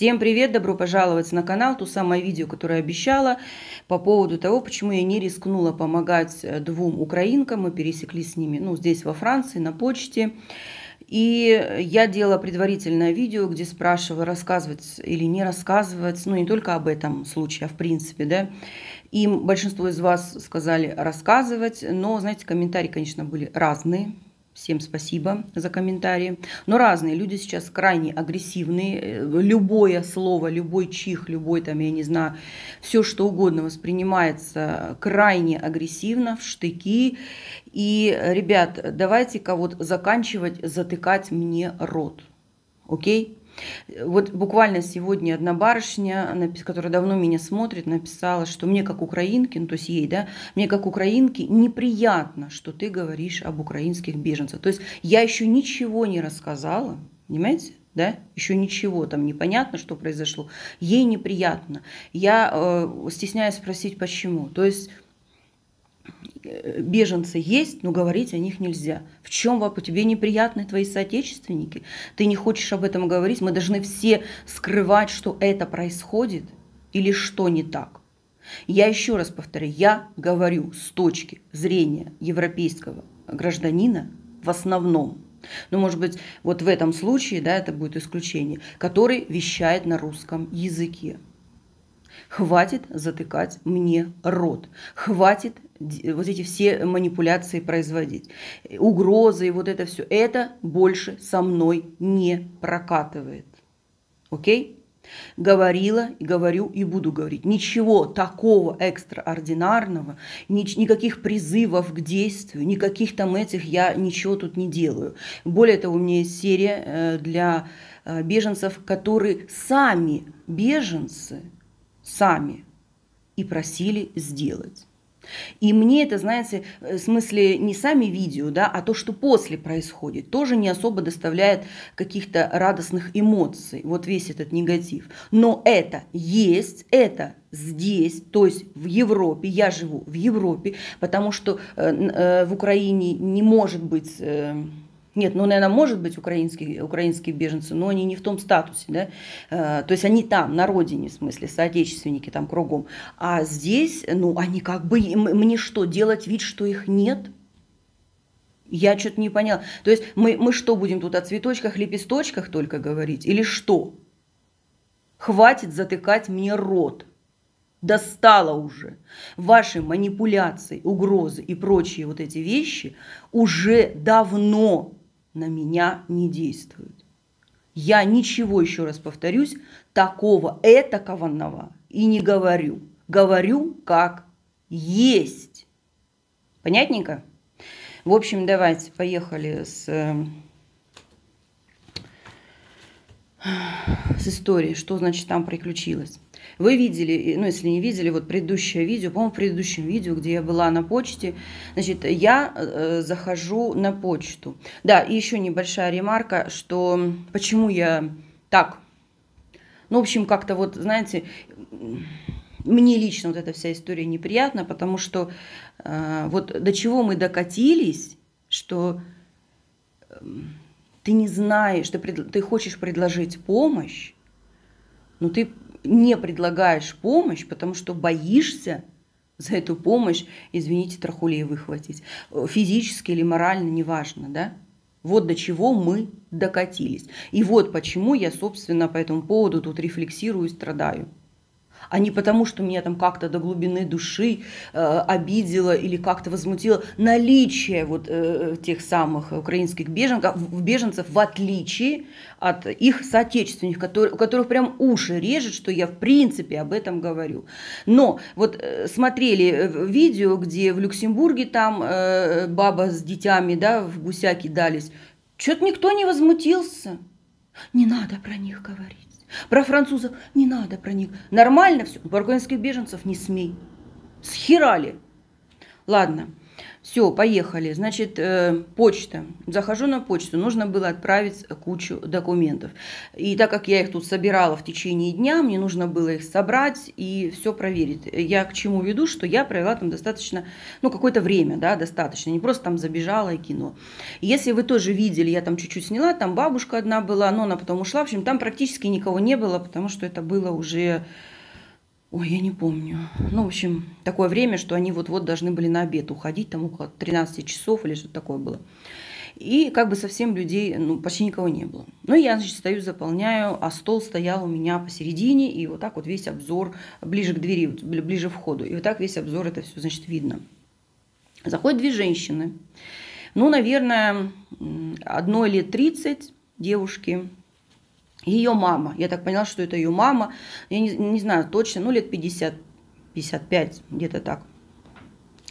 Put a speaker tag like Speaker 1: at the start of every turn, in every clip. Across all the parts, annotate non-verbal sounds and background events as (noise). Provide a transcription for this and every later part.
Speaker 1: Всем привет, добро пожаловать на канал, то самое видео, которое обещала по поводу того, почему я не рискнула помогать э, двум украинкам, мы пересеклись с ними, ну, здесь во Франции, на почте, и я делала предварительное видео, где спрашивала, рассказывать или не рассказывать, ну, не только об этом случае, а в принципе, да, Им большинство из вас сказали рассказывать, но, знаете, комментарии, конечно, были разные, Всем спасибо за комментарии. Но разные люди сейчас крайне агрессивные. Э, любое слово, любой чих, любой там, я не знаю, все что угодно воспринимается крайне агрессивно, в штыки. И, ребят, давайте-ка вот заканчивать, затыкать мне рот. Окей? Вот буквально сегодня одна барышня, которая давно меня смотрит, написала, что мне как украинке, ну то есть ей, да, мне как украинке неприятно, что ты говоришь об украинских беженцах. То есть я еще ничего не рассказала, понимаете? да, еще ничего там непонятно, что произошло, ей неприятно. Я э, стесняюсь спросить, почему. То есть Э, беженцы есть, но говорить о них нельзя. В чем вопрос? Тебе неприятны твои соотечественники? Ты не хочешь об этом говорить? Мы должны все скрывать, что это происходит или что не так. Я еще раз повторю, я говорю с точки зрения европейского гражданина в основном, ну, может быть, вот в этом случае, да, это будет исключение, который вещает на русском языке. Хватит затыкать мне рот. Хватит вот эти все манипуляции производить. Угрозы и вот это все. Это больше со мной не прокатывает. Окей? Говорила, говорю и буду говорить. Ничего такого экстраординарного, ни, никаких призывов к действию, никаких там этих я ничего тут не делаю. Более того, у меня есть серия э, для э, беженцев, которые сами беженцы – сами и просили сделать. И мне это, знаете, э, в смысле не сами видео, да, а то, что после происходит, тоже не особо доставляет каких-то радостных эмоций, вот весь этот негатив. Но это есть, это здесь, то есть в Европе, я живу в Европе, потому что э, э, в Украине не может быть нет, ну, наверное, может быть украинские, украинские беженцы, но они не в том статусе, да, э, то есть они там, на родине, в смысле, соотечественники там кругом, а здесь, ну, они как бы, мне что, делать вид, что их нет? Я что-то не поняла. То есть мы, мы что будем тут о цветочках, лепесточках только говорить? Или что? Хватит затыкать мне рот. Достало уже. Ваши манипуляции, угрозы и прочие вот эти вещи уже давно на меня не действует. Я ничего, еще раз повторюсь, такого этакованного и не говорю. Говорю как есть. Понятненько? В общем, давайте поехали с, э, с историей, что значит там приключилось. Вы видели, ну, если не видели, вот предыдущее видео, по-моему, в предыдущем видео, где я была на почте, значит, я э, э, захожу на почту. Да, и еще небольшая ремарка, что почему я так, ну, в общем, как-то вот, знаете, мне лично вот эта вся история неприятна, потому что э, вот до чего мы докатились, что эм, ты не знаешь, ты, ты хочешь предложить помощь, но ты не предлагаешь помощь, потому что боишься за эту помощь, извините, трахулей выхватить. Физически или морально, неважно, да? Вот до чего мы докатились. И вот почему я, собственно, по этому поводу тут рефлексирую и страдаю а не потому, что меня там как-то до глубины души э, обидело или как-то возмутило наличие вот э, тех самых украинских беженцев, беженцев в отличие от их соотечественников, которые, у которых прям уши режет, что я в принципе об этом говорю. Но вот э, смотрели э, видео, где в Люксембурге там э, баба с детьми, да, в гусяки дались, что-то никто не возмутился. Не надо про них говорить. Про французов не надо про них. Нормально все. Про украинских беженцев не смей. Схерали. Ладно. Все, поехали. Значит, э, почта. Захожу на почту. Нужно было отправить кучу документов. И так как я их тут собирала в течение дня, мне нужно было их собрать и все проверить. Я к чему веду, что я провела там достаточно, ну, какое-то время, да, достаточно. Не просто там забежала и кино. Если вы тоже видели, я там чуть-чуть сняла, там бабушка одна была, но она потом ушла. В общем, там практически никого не было, потому что это было уже Ой, я не помню. Ну, в общем, такое время, что они вот-вот должны были на обед уходить, там около 13 часов или что-то такое было. И как бы совсем людей, ну, почти никого не было. Ну, я, значит, стою, заполняю, а стол стоял у меня посередине, и вот так вот весь обзор, ближе к двери, ближе к входу, и вот так весь обзор это все, значит, видно. Заходят две женщины. Ну, наверное, одной лет 30 девушки, ее мама, я так поняла, что это ее мама, я не, не знаю точно, ну лет 50, 55, где-то так.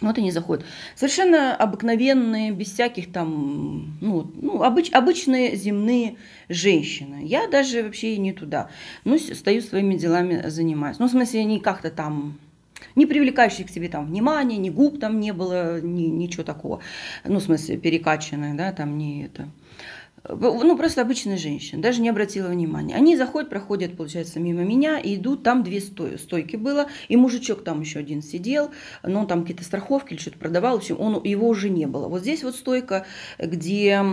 Speaker 1: Вот они заходят. Совершенно обыкновенные, без всяких там, ну, ну обыч, обычные земные женщины. Я даже вообще не туда. Ну, стою своими делами занимаюсь. Ну, в смысле, они как-то там, не привлекающие к себе там внимания, ни губ там не было, ни, ничего такого. Ну, в смысле, перекачанное, да, там не это. Э, ну, просто обычные женщины даже не обратила внимания. Они заходят, проходят, получается, мимо меня и идут, там две стой, стойки было, и мужичок там еще один сидел, но он там какие-то страховки или что-то продавал, в общем, он, его уже не было. Вот здесь вот стойка, где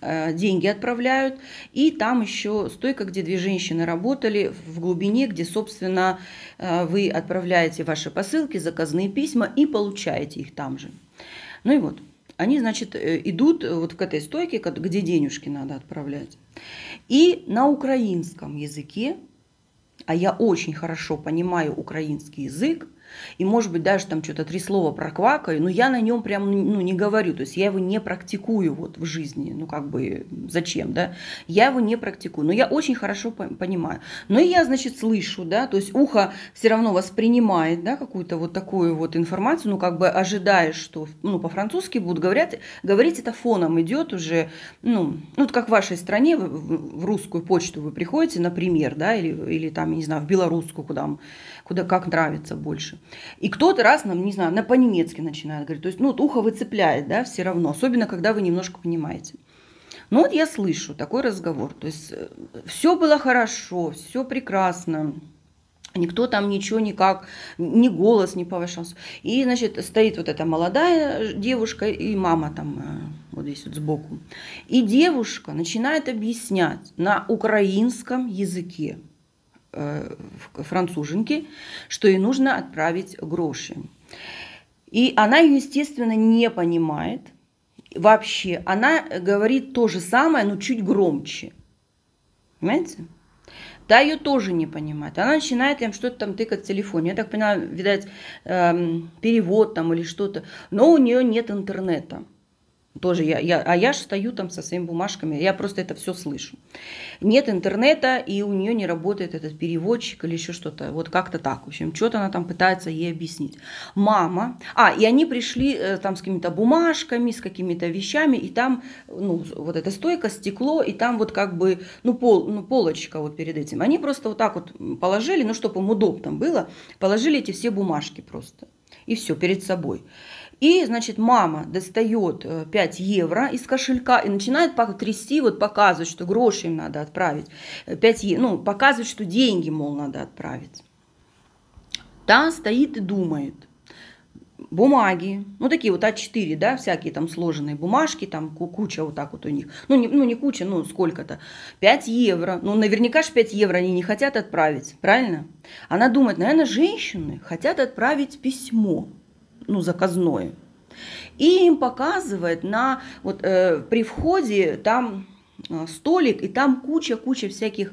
Speaker 1: э, деньги отправляют. И там еще стойка, где две женщины работали в глубине, где, собственно, э, вы отправляете ваши посылки, заказные письма и получаете их там же. Ну и вот, они, значит, э, идут э, вот к этой стойке, где денежки надо отправлять. И на украинском языке, а я очень хорошо понимаю украинский язык, и, может быть, даже там что-то три слова проквакаю, но я на нем прям ну, не говорю. То есть я его не практикую вот в жизни. Ну, как бы, зачем, да? Я его не практикую. Но я очень хорошо понимаю. Но и я, значит, слышу, да, то есть ухо все равно воспринимает, да, какую-то вот такую вот информацию, ну, как бы ожидаешь, что, ну, по-французски будут говорить, говорить это фоном идет уже, ну, ну, как в вашей стране, в, в русскую почту вы приходите, например, да, или, или там, не знаю, в белорусскую, куда куда как нравится больше. И кто-то раз нам, не знаю, на по-немецки начинает говорить. То есть, ну, вот ухо выцепляет, да, все равно. Особенно, когда вы немножко понимаете. ну вот я слышу такой разговор. То есть, э, все было хорошо, все прекрасно. Никто там ничего никак, ни голос не повышался. И, значит, стоит вот эта молодая девушка и мама там э, вот здесь вот сбоку. И девушка начинает объяснять на украинском языке. Э, француженке, что ей нужно отправить гроши. И она, естественно, не понимает вообще. Она говорит то же самое, но чуть громче. Понимаете? Да, ее тоже не понимает. Она начинает им что-то там тыкать в телефоне. Я так поняла, видать, эм, перевод там или что-то. Но у нее нет интернета. Тоже я, я, а я же стою там со своими бумажками, я просто это все слышу. Нет интернета, и у нее не работает этот переводчик или еще что-то. Вот как-то так. В общем, что-то она там пытается ей объяснить. Мама. А, и они пришли э, там с какими-то бумажками, с какими-то вещами, и там, ну, вот эта стойка, стекло, и там вот как бы, ну, пол, ну полочка вот перед этим. Они просто вот так вот положили, ну, чтобы им удобно было, положили эти все бумажки просто. И все перед собой. И, значит, мама достает 5 э, евро из кошелька и начинает трясти, вот показывать, что гроши им надо отправить. 5 э, евро, ну, показывать, что деньги, мол, надо отправить. Та стоит и думает. Бумаги, ну такие вот А4, да, всякие там сложенные бумажки, там куча вот так вот у них. Ну не, ну, не куча, ну сколько-то. 5 евро. Ну наверняка же 5 евро они не хотят отправить, правильно? Она думает, наверное, женщины хотят отправить письмо ну, заказное. И им показывает на, вот, э, при входе там э, столик, и там куча-куча всяких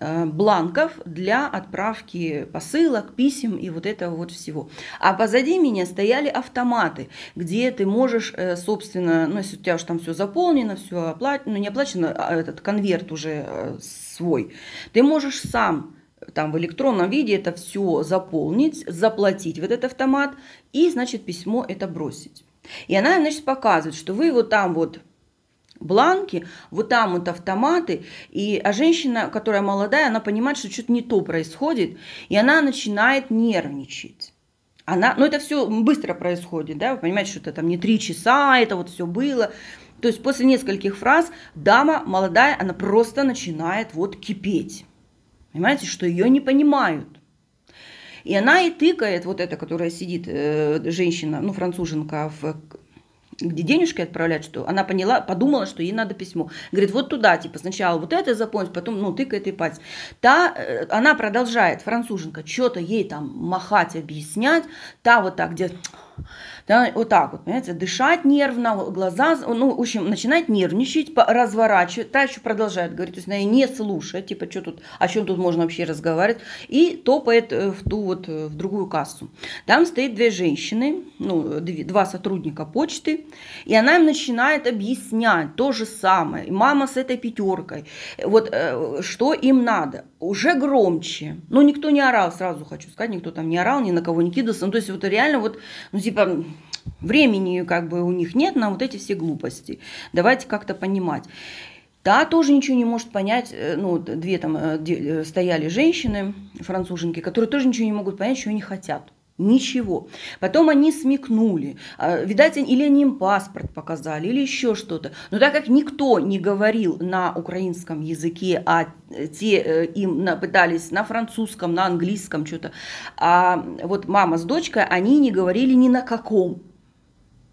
Speaker 1: э, бланков для отправки посылок, писем и вот этого вот всего. А позади меня стояли автоматы, где ты можешь, э, собственно, ну, если у тебя уж там все заполнено, все оплачено, ну, не оплачено, а этот конверт уже свой, ты можешь сам там в электронном виде это все заполнить, заплатить в этот автомат и, значит, письмо это бросить. И она, значит, показывает, что вы вот там вот бланки, вот там вот автоматы, и, а женщина, которая молодая, она понимает, что что-то не то происходит, и она начинает нервничать. Она, ну это все быстро происходит, да, вы понимаете, что это там не три часа, это вот все было. То есть после нескольких фраз дама молодая, она просто начинает вот кипеть. Понимаете, что ее не понимают. И она и тыкает, вот эта, которая сидит, э, женщина, ну, француженка, в, где денежки отправлять, что она поняла, подумала, что ей надо письмо. Говорит, вот туда, типа, сначала вот это заполнить, потом, ну, тыкает и пальцем. Та, э, она продолжает, француженка, что-то ей там махать, объяснять. Та вот так, где да, вот так вот, понимаете, дышать нервно, глаза, ну, в общем, начинает нервничать, разворачивать, та еще продолжает говорить, то есть она не слушает, типа, что тут, о чем тут можно вообще разговаривать, и топает э, в ту вот, э, в другую кассу. Там стоит две женщины, ну, два сотрудника почты, и она им начинает объяснять то же самое, мама с этой пятеркой, вот, э, что им надо уже громче. Но никто не орал, сразу хочу сказать, никто там не орал, ни на кого не кидался. Ну, то есть вот реально вот, ну, типа, времени как бы у них нет на вот эти все глупости. Давайте как-то понимать. Та тоже ничего не может понять, э, ну, две там э, э, стояли женщины, француженки, которые тоже ничего не могут понять, чего они хотят. Ничего. Потом они смекнули. А, видать, или они им паспорт показали, или еще что-то. Но так как никто не говорил на украинском языке, а э, те э, им пытались на французском, на английском что-то, а вот мама с дочкой, они не говорили ни на каком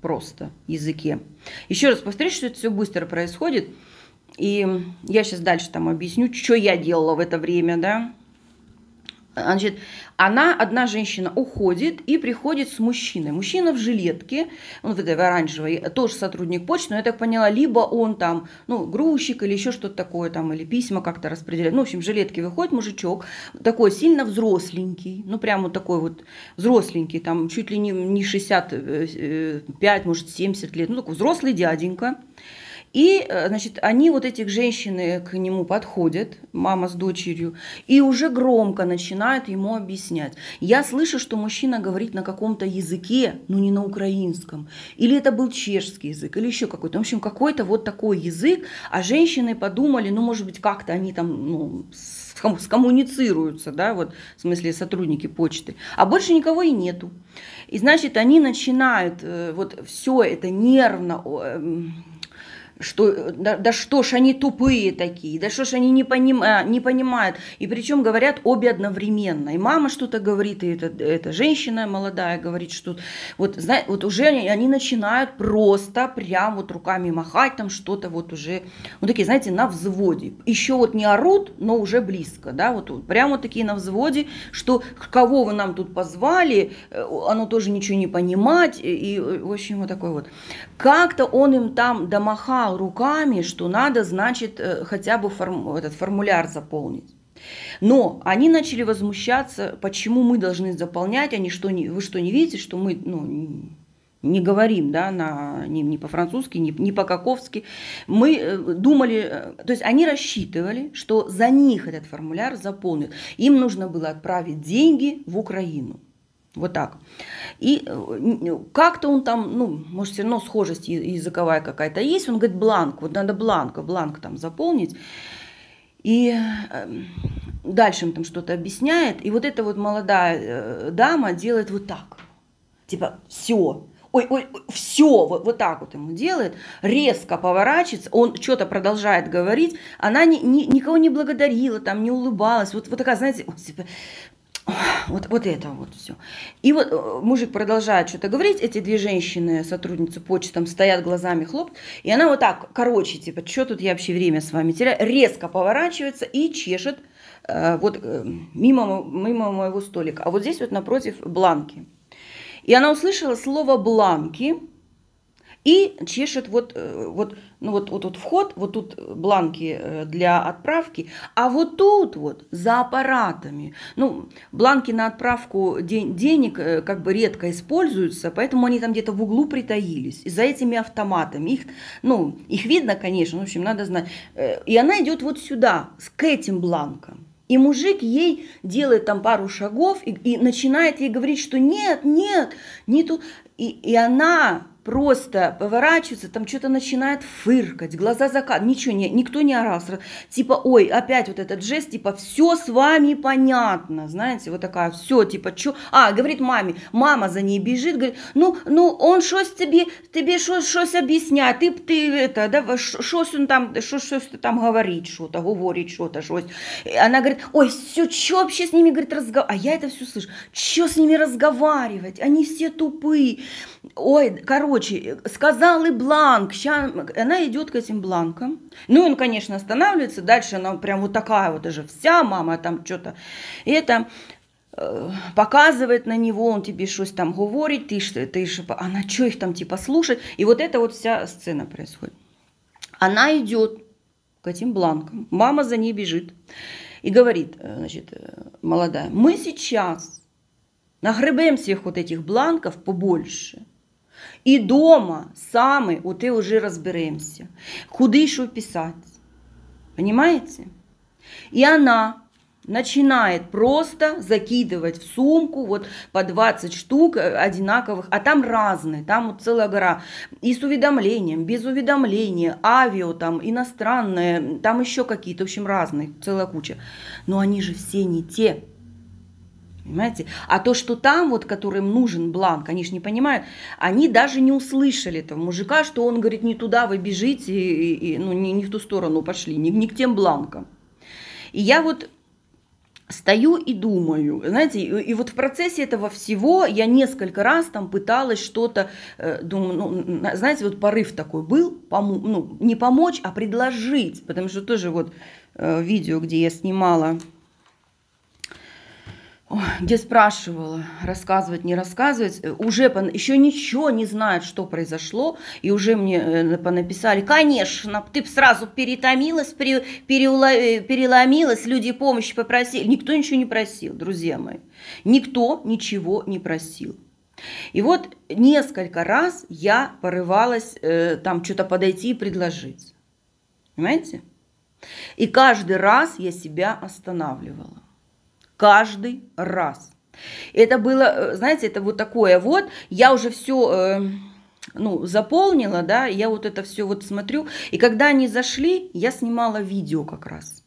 Speaker 1: просто языке. Еще раз повторюсь, что это все быстро происходит. И я сейчас дальше там объясню, что я делала в это время, да, Значит, она, одна женщина, уходит и приходит с мужчиной. Мужчина в жилетке, он в этой в оранжевой, тоже сотрудник почты, но я так поняла, либо он там, ну, грузчик или еще что-то такое, там, или письма как-то распределяет. Ну, в общем, в жилетке выходит мужичок, такой сильно взросленький, ну, прямо вот такой вот взросленький, там, чуть ли не, не 65, э, э, может, 70 лет, ну, такой взрослый дяденька. И, э, значит, они, вот этих женщины к нему подходят, мама с дочерью, и уже громко начинают ему объяснять. Я слышу, что мужчина говорит на каком-то языке, но не на украинском. Или это был чешский язык, или еще какой-то. В общем, какой-то вот такой язык, а женщины подумали, ну, может быть, как-то они там, ну, скоммуницируются, да, вот, в смысле сотрудники почты, а больше никого и нету. И значит, они начинают э, вот все это нервно эм, что да, да что ж они тупые такие, да что ж они не, поним, а, не понимают. И причем говорят обе одновременно. И мама что-то говорит, и эта, эта женщина молодая говорит, что вот, знаете, вот уже они, они начинают просто прям вот руками махать, там что-то вот уже, вот ну, такие, знаете, на взводе. Еще вот не орут, но уже близко, да, вот, вот прям вот такие на взводе, что кого вы нам тут позвали, э, оно тоже ничего не понимать, и, и в общем вот такой вот. Как-то он им там домахал, махал руками, что надо, значит, э, хотя бы форм, этот формуляр заполнить. Но они начали возмущаться, почему мы должны заполнять, они что, не, вы что не видите, что мы ну, не говорим да, на, ни, ни по-французски, ни, ни по-каковски. Мы э, думали, э, то есть они рассчитывали, что за них этот формуляр заполнит. Им нужно было отправить деньги в Украину. Вот так. И э, как-то он там, ну, может, все равно схожесть языковая какая-то есть. Он говорит, бланк, вот надо бланк, бланк там заполнить. И э, дальше он там что-то объясняет. И вот эта вот молодая э, дама делает вот так. Типа, все, ой, ой, все, вот, вот так вот ему делает, резко поворачивается, он что-то продолжает говорить, она ни, ни, никого не благодарила, там, не улыбалась, вот, вот такая, знаете, типа, вот, вот это вот все. И вот э, мужик продолжает что-то говорить, эти две женщины, сотрудницы почты, там стоят глазами хлоп, и она вот так, короче, типа, что тут я вообще время с вами теряю, резко поворачивается и чешет э, вот э, мимо, мимо моего столика. А вот здесь вот напротив бланки. И она услышала слово бланки и чешет вот, э, вот ну вот, вот тут вход, вот тут бланки э, для отправки, а вот тут вот за аппаратами. Ну, бланки на отправку ден- денег э, как бы редко используются, поэтому они там где-то в углу притаились. И за этими автоматами их, ну, их видно, конечно, в общем, надо знать. Э, и она идет вот сюда, к этим бланкам. И мужик ей делает там пару шагов и, и начинает ей говорить, что нет, нет, не тут. И, и она просто поворачивается там что-то начинает фыркать, глаза закат, ничего, не, никто не орал. Сразу. Типа, ой, опять вот этот жест, типа, все с вами понятно, знаете, вот такая, все, типа, что? А, говорит маме, мама за ней бежит, говорит, ну, ну, он что с тебе, тебе что шось объясняет, ты, ты, это, да, что шось он там, что ты там говорит, что-то, говорит что-то, что Она говорит, ой, все, что вообще с ними, говорит, разговаривать? А я это все слышу, что с ними разговаривать? Они все тупые. Ой, короче, сказал и бланк. Сейчас Она идет к этим бланкам. Ну, он, конечно, останавливается. Дальше она прям вот такая вот даже вся, мама там что-то. И это э, показывает на него, он тебе что-то там говорит, ты что, ты что? она что их там типа слушает. И вот это вот вся сцена происходит. Она идет к этим бланкам, мама за ней бежит и говорит, э, значит, э, молодая, мы сейчас нагребем всех вот этих бланков побольше, І дома саме от і вже розберемося, куди що писати. Понимаете? И она начинает просто закидывать в сумку вот по 20 штук э, одинаковых, а там разные, там вот целая гора. И с уведомлением, без уведомления, авио там, иностранное, там еще какие-то, в общем, разные, целая куча. Но они же все не те. Понимаете? А то, что там, вот, которым нужен бланк, они же не понимают, они даже не услышали этого мужика, что он говорит, не туда вы бежите, и, и, ну, не, не в ту сторону пошли, не, не к тем бланкам. И я вот стою и думаю, знаете, и, и вот в процессе этого всего я несколько раз там пыталась что-то, э, думаю, ну, знаете, вот порыв такой был, помо- ну, не помочь, а предложить, потому что тоже вот э, видео, где я снимала где спрашивала, рассказывать, не рассказывать, э, уже по, еще ничего не знают, что произошло, и уже мне э, понаписали, конечно, ты сразу перетомилась, э, переломилась, люди помощи попросили. Никто ничего не просил, друзья мои. Никто ничего не просил. И вот несколько раз я порывалась э, там что-то подойти и предложить. Понимаете? И каждый раз я себя останавливала каждый раз. Это было, э, знаете, это вот такое вот, я уже все... Э, эм, ну, заполнила, да, я вот это все вот смотрю. И когда они зашли, я снимала видео как раз.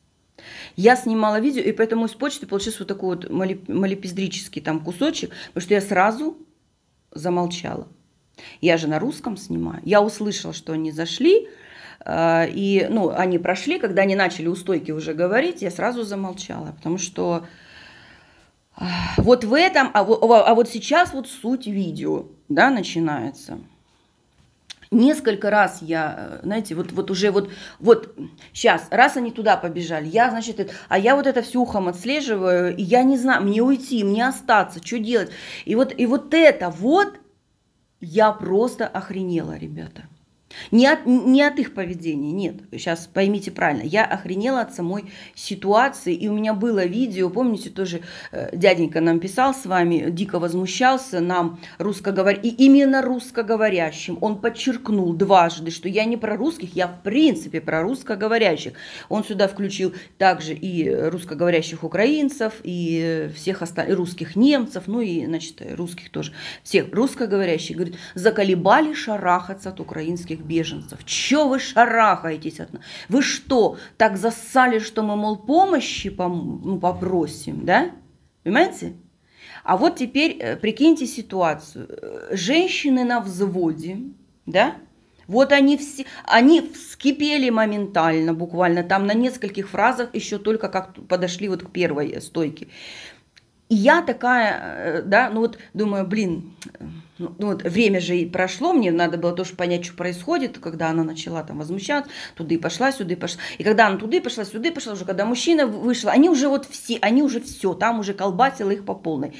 Speaker 1: Я снимала видео, и поэтому из почты получился вот такой вот малепиздрический там кусочек, потому что я сразу замолчала. Я же на русском снимаю. Я услышала, что они зашли, э, и, ну, они прошли, когда они начали у стойки уже говорить, я сразу замолчала, потому что, вот в этом, а вот, а вот сейчас вот суть видео, да, начинается. Несколько раз я, э, знаете, вот, вот уже вот, вот сейчас, раз они туда побежали, я, значит, это, а я вот это все ухом отслеживаю, и я не знаю, мне уйти, мне остаться, что делать. И вот, и вот это вот, я просто охренела, ребята. Не от, не от их поведения, нет. Сейчас поймите правильно. Я охренела от самой ситуации, и у меня было видео, помните, тоже э, дяденька нам писал с вами, дико возмущался нам русскоговорящим, и именно русскоговорящим. Он подчеркнул дважды, что я не про русских, я в принципе про русскоговорящих. Он сюда включил также и русскоговорящих украинцев, и всех остальных, русских немцев, ну и, значит, русских тоже. Всех русскоговорящих, говорит, заколебали шарахаться от украинских беженцев. Че вы шарахаетесь от нас? Вы что, так засали, что мы, мол, помощи ну, попросим, да? Понимаете? А вот теперь э, прикиньте ситуацию. Э, женщины на взводе, да? Вот они все, они вскипели моментально, буквально там на нескольких фразах еще только как подошли вот к первой стойке. И я такая, э, да, ну вот думаю, блин, ну, ну, вот время же и прошло, мне надо было тоже понять, что происходит, когда она начала там возмущаться, туда и пошла, сюда и пошла. И когда она туда и пошла, сюда и пошла, уже когда мужчина вышел, они уже вот все, они уже все, там уже колбасило их по полной.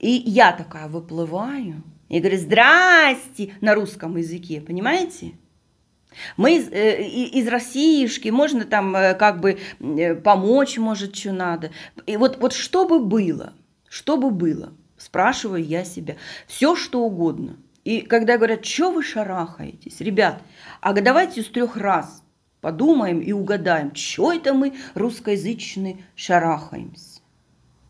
Speaker 1: И я такая выплываю и говорю, здрасте на русском языке, понимаете? Мы из, э, из Россиишки, можно там э, как бы э, помочь, может, что надо. И вот, вот что бы было, что бы было – спрашиваю я себя. Все, что угодно. И когда говорят, что вы шарахаетесь? Ребят, а давайте с трех раз подумаем и угадаем, что это мы русскоязычные шарахаемся.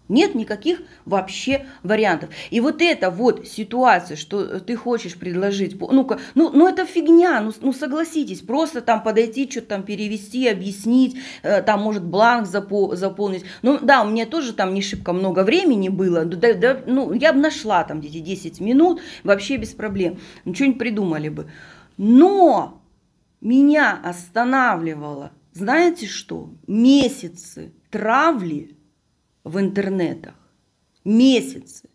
Speaker 1: Нет никаких вообще вариантов. И вот эта вот ситуация, что э, ты хочешь предложить, ну, ну, ну это фигня, ну, ну согласитесь, просто там подойти, что-то там перевести, объяснить, э, там может бланк запо заполнить. Ну да, у меня тоже там не шибко много времени было, да, да, ну я бы нашла там где-то 10 минут, вообще без проблем, ну что-нибудь придумали бы. Но меня останавливало, знаете что, месяцы травли – в интернетах, месяцы.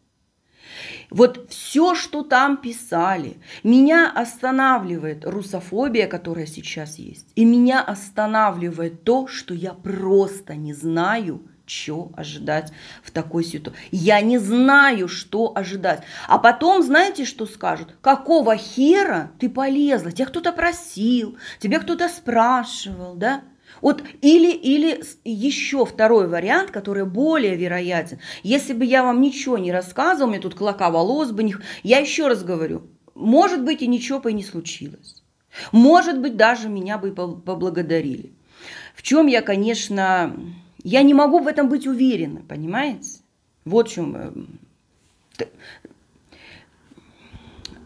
Speaker 1: Вот все, что там писали, меня останавливает русофобия, которая сейчас есть. И меня останавливает то, что я просто не знаю, что ожидать в такой ситуации. Я не знаю, что ожидать. А потом, знаете, что скажут? Какого хера ты полезла? Тебя кто-то просил, тебя кто-то спрашивал, да? Вот или, или еще второй вариант, который более вероятен. Если бы я вам ничего не рассказывал, мне тут клока волос бы них. Я еще раз говорю, может быть, и ничего бы и не случилось. Может быть, даже меня бы и поблагодарили. В чем я, конечно, я не могу в этом быть уверена, понимаете? Вот в чем... Эм,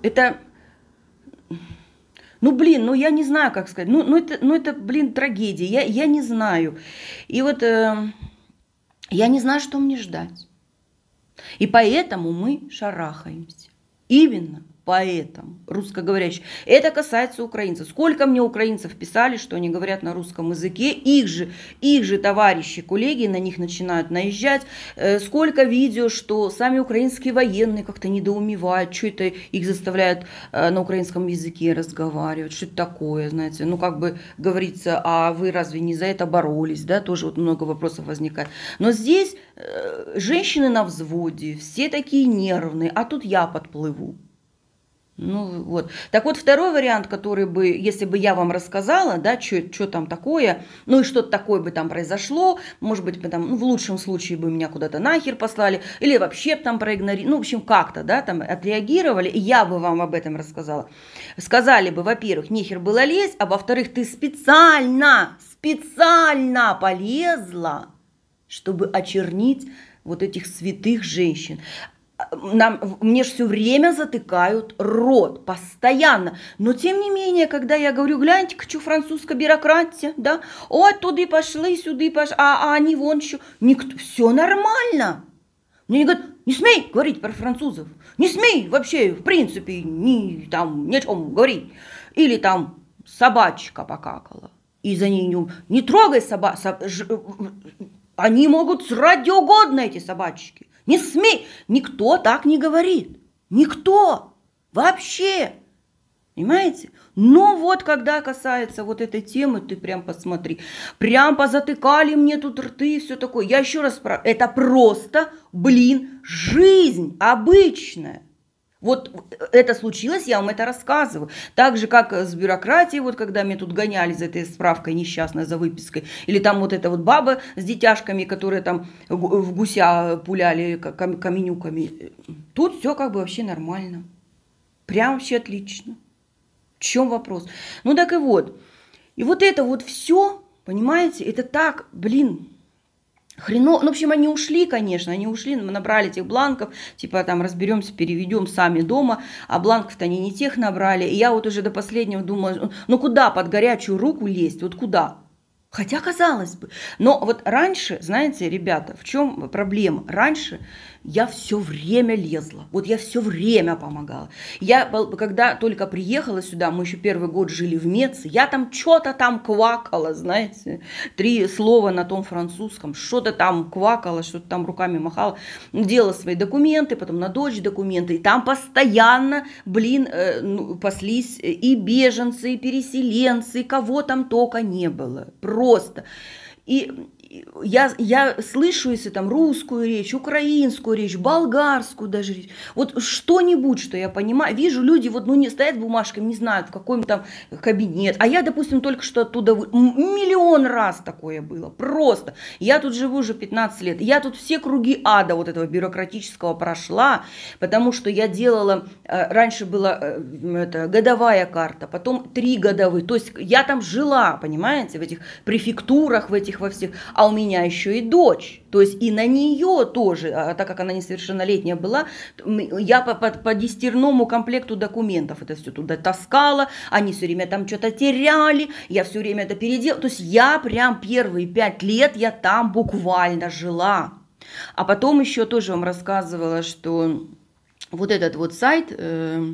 Speaker 1: это ну, блин, ну я не знаю, как сказать. Ну, ну, это, ну это, блин, трагедия. Я, я не знаю. И вот э, я не знаю, что мне ждать. И поэтому мы шарахаемся. Именно поэтам, русскоговорящим. Это касается украинцев. Сколько мне украинцев писали, что они говорят на русском языке, их же, их же товарищи, коллеги на них начинают наезжать. Э, сколько видео, что сами украинские военные как-то недоумевают, что это их заставляют э, на украинском языке разговаривать, что это такое, знаете. Ну, как бы говорится, а вы разве не за это боролись, да, тоже вот много вопросов возникает. Но здесь э, женщины на взводе, все такие нервные, а тут я подплыву. Ну вот. Так вот, второй вариант, который бы, если бы я вам рассказала, да, что там такое, ну и что-то такое бы там произошло, может быть, бы там, ну, в лучшем случае бы меня куда-то нахер послали, или вообще там проигнорировали, ну, в общем, как-то, да, там отреагировали, и я бы вам об этом рассказала. Сказали бы, во-первых, нехер было лезть, а во-вторых, ты специально, специально полезла, чтобы очернить вот этих святых женщин нам, мне же все время затыкают рот, постоянно. Но тем не менее, когда я говорю, гляньте, что французская бюрократия, да, о, оттуда и пошли, сюда и пошли, а, а они вон еще, никто, все нормально. Мне не говорят, не смей говорить про французов, не смей вообще, в принципе, ни, там, ни о чем говорить. Или там собачка покакала, и за ней не, не трогай собак, со, э, они могут срать где угодно, эти собачки. Не смей! Никто так не говорит. Никто! Вообще! Понимаете? Но вот когда касается вот этой темы, ты прям посмотри, прям позатыкали мне тут рты и все такое. Я еще раз спрашиваю, это просто, блин, жизнь обычная. Вот это случилось, я вам это рассказываю. Так же, как э, с бюрократией, вот когда меня тут гоняли за этой справкой несчастной, за выпиской, или там вот эта вот баба с детяшками, которые там э, в гуся пуляли каменюками. Тут все как бы вообще нормально. Прям вообще отлично. В чем вопрос? Ну так и вот. И вот это вот все, понимаете, это так, блин, Хрено, ну, в общем, они ушли, конечно, они ушли, мы набрали этих бланков, типа там разберемся, переведем сами дома, а бланков-то они не тех набрали. И я вот уже до последнего думала, ну куда под горячую руку лезть, вот куда? Хотя казалось бы. Но вот раньше, знаете, ребята, в чем проблема? Раньше я все время лезла, вот я все время помогала. Я, когда только приехала сюда, мы еще первый год жили в Меце, я там что-то там квакала, знаете, три слова на том французском, что-то там квакала, что-то там руками махала, делала свои документы, потом на дочь документы, и там постоянно, блин, э, ну, паслись э, и беженцы, и переселенцы, и кого там только не было, просто. И я, я слышу, если там русскую речь, украинскую речь, болгарскую даже речь, вот что-нибудь, что я понимаю, вижу, люди вот, ну, не стоят бумажками, не знают, в каком там кабинет, а я, допустим, только что оттуда, миллион раз такое было, просто, я тут живу уже 15 лет, я тут все круги ада вот этого бюрократического прошла, потому что я делала, э, раньше была э, это, годовая карта, потом три годовые, то есть я там жила, понимаете, в этих префектурах, в этих во всех, а у меня еще и дочь. То есть и на нее тоже, а, так как она несовершеннолетняя была, я по, по, по десятерному комплекту документов это все туда таскала, они все время там что-то теряли, я все время это переделала. То есть я прям первые пять лет я там буквально жила. А потом еще тоже вам рассказывала, что вот этот вот сайт... Э-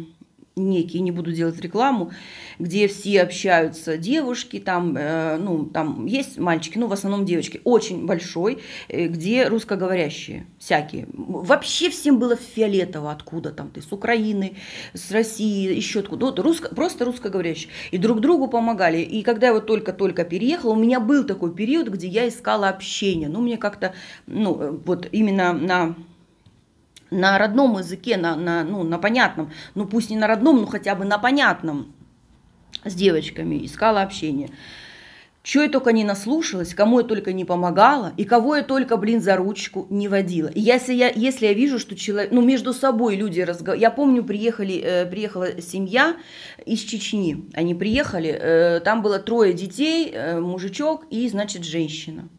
Speaker 1: некие не буду делать рекламу, где все общаются девушки, там, э, ну, там есть мальчики, ну, в основном девочки, очень большой, э, где русскоговорящие всякие. Вообще всем было фиолетово, откуда там ты, с Украины, с России, еще откуда, вот русско, просто русскоговорящие. И друг другу помогали. И когда я вот только-только переехала, у меня был такой период, где я искала общение, ну, мне как-то, ну, э, вот именно на на родном языке, на, на, ну, на понятном, ну пусть не на родном, но хотя бы на понятном с девочками, искала общение. Чего я только не наслушалась, кому я только не помогала, и кого я только, блин, за ручку не водила. И если я, если я вижу, что человек, ну, между собой люди разговаривают. Я помню, приехали, э, приехала семья из Чечни. Они приехали, э, там было трое детей, э, мужичок и, значит, женщина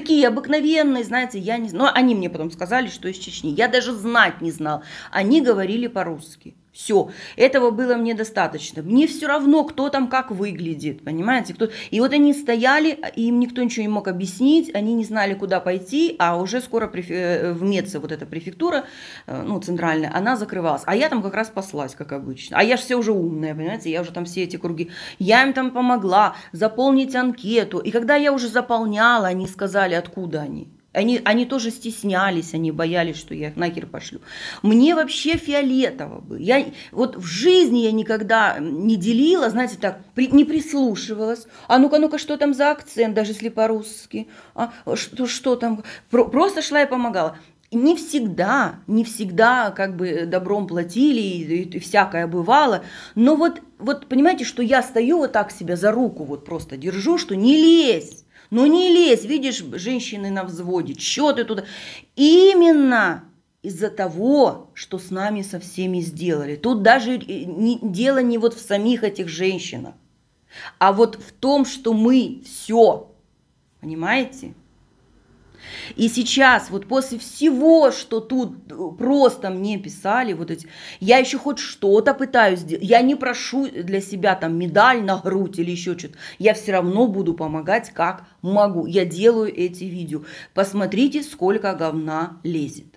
Speaker 1: такие обыкновенные, знаете, я не знаю. Но они мне потом сказали, что из Чечни. Я даже знать не знал. Они говорили по-русски. Все, этого было мне достаточно. Мне все равно, кто там как выглядит, понимаете? Кто... И вот они стояли, а, им никто ничего не мог объяснить, они не знали, куда пойти, а уже скоро префе... Э, в Меце вот эта префектура, э, ну, центральная, она закрывалась. А я там как раз спаслась, как обычно. А я же все уже умная, понимаете? Я уже там все эти круги. Я им там помогла заполнить анкету. И когда я уже заполняла, они сказали, откуда они. Они, они тоже стеснялись, они боялись, что я их нахер пошлю. Мне вообще фиолетово бы. Я, вот в жизни я никогда не делила, знаете, так, при, не прислушивалась. А ну-ка, ну-ка, что там за акцент, даже если по-русски? А, что, что там? Про, просто шла и помогала не всегда, не всегда как бы добром платили и, и, и всякое бывало, но вот, вот понимаете, что я стою вот так себя за руку вот просто держу, что не лезь, ну не лезь, видишь, женщины на взводе, чё ты туда? Именно из-за того, что с нами со всеми сделали. Тут даже э, не, дело не вот в самих этих женщинах, а вот в том, что мы все, понимаете? И сейчас, вот после всего, что тут э, просто мне писали, вот эти, я еще хоть что-то пытаюсь сделать. Я не прошу для себя там медаль на грудь или еще что-то. Я все равно буду помогать как могу. Я делаю эти видео. Посмотрите, сколько говна лезет.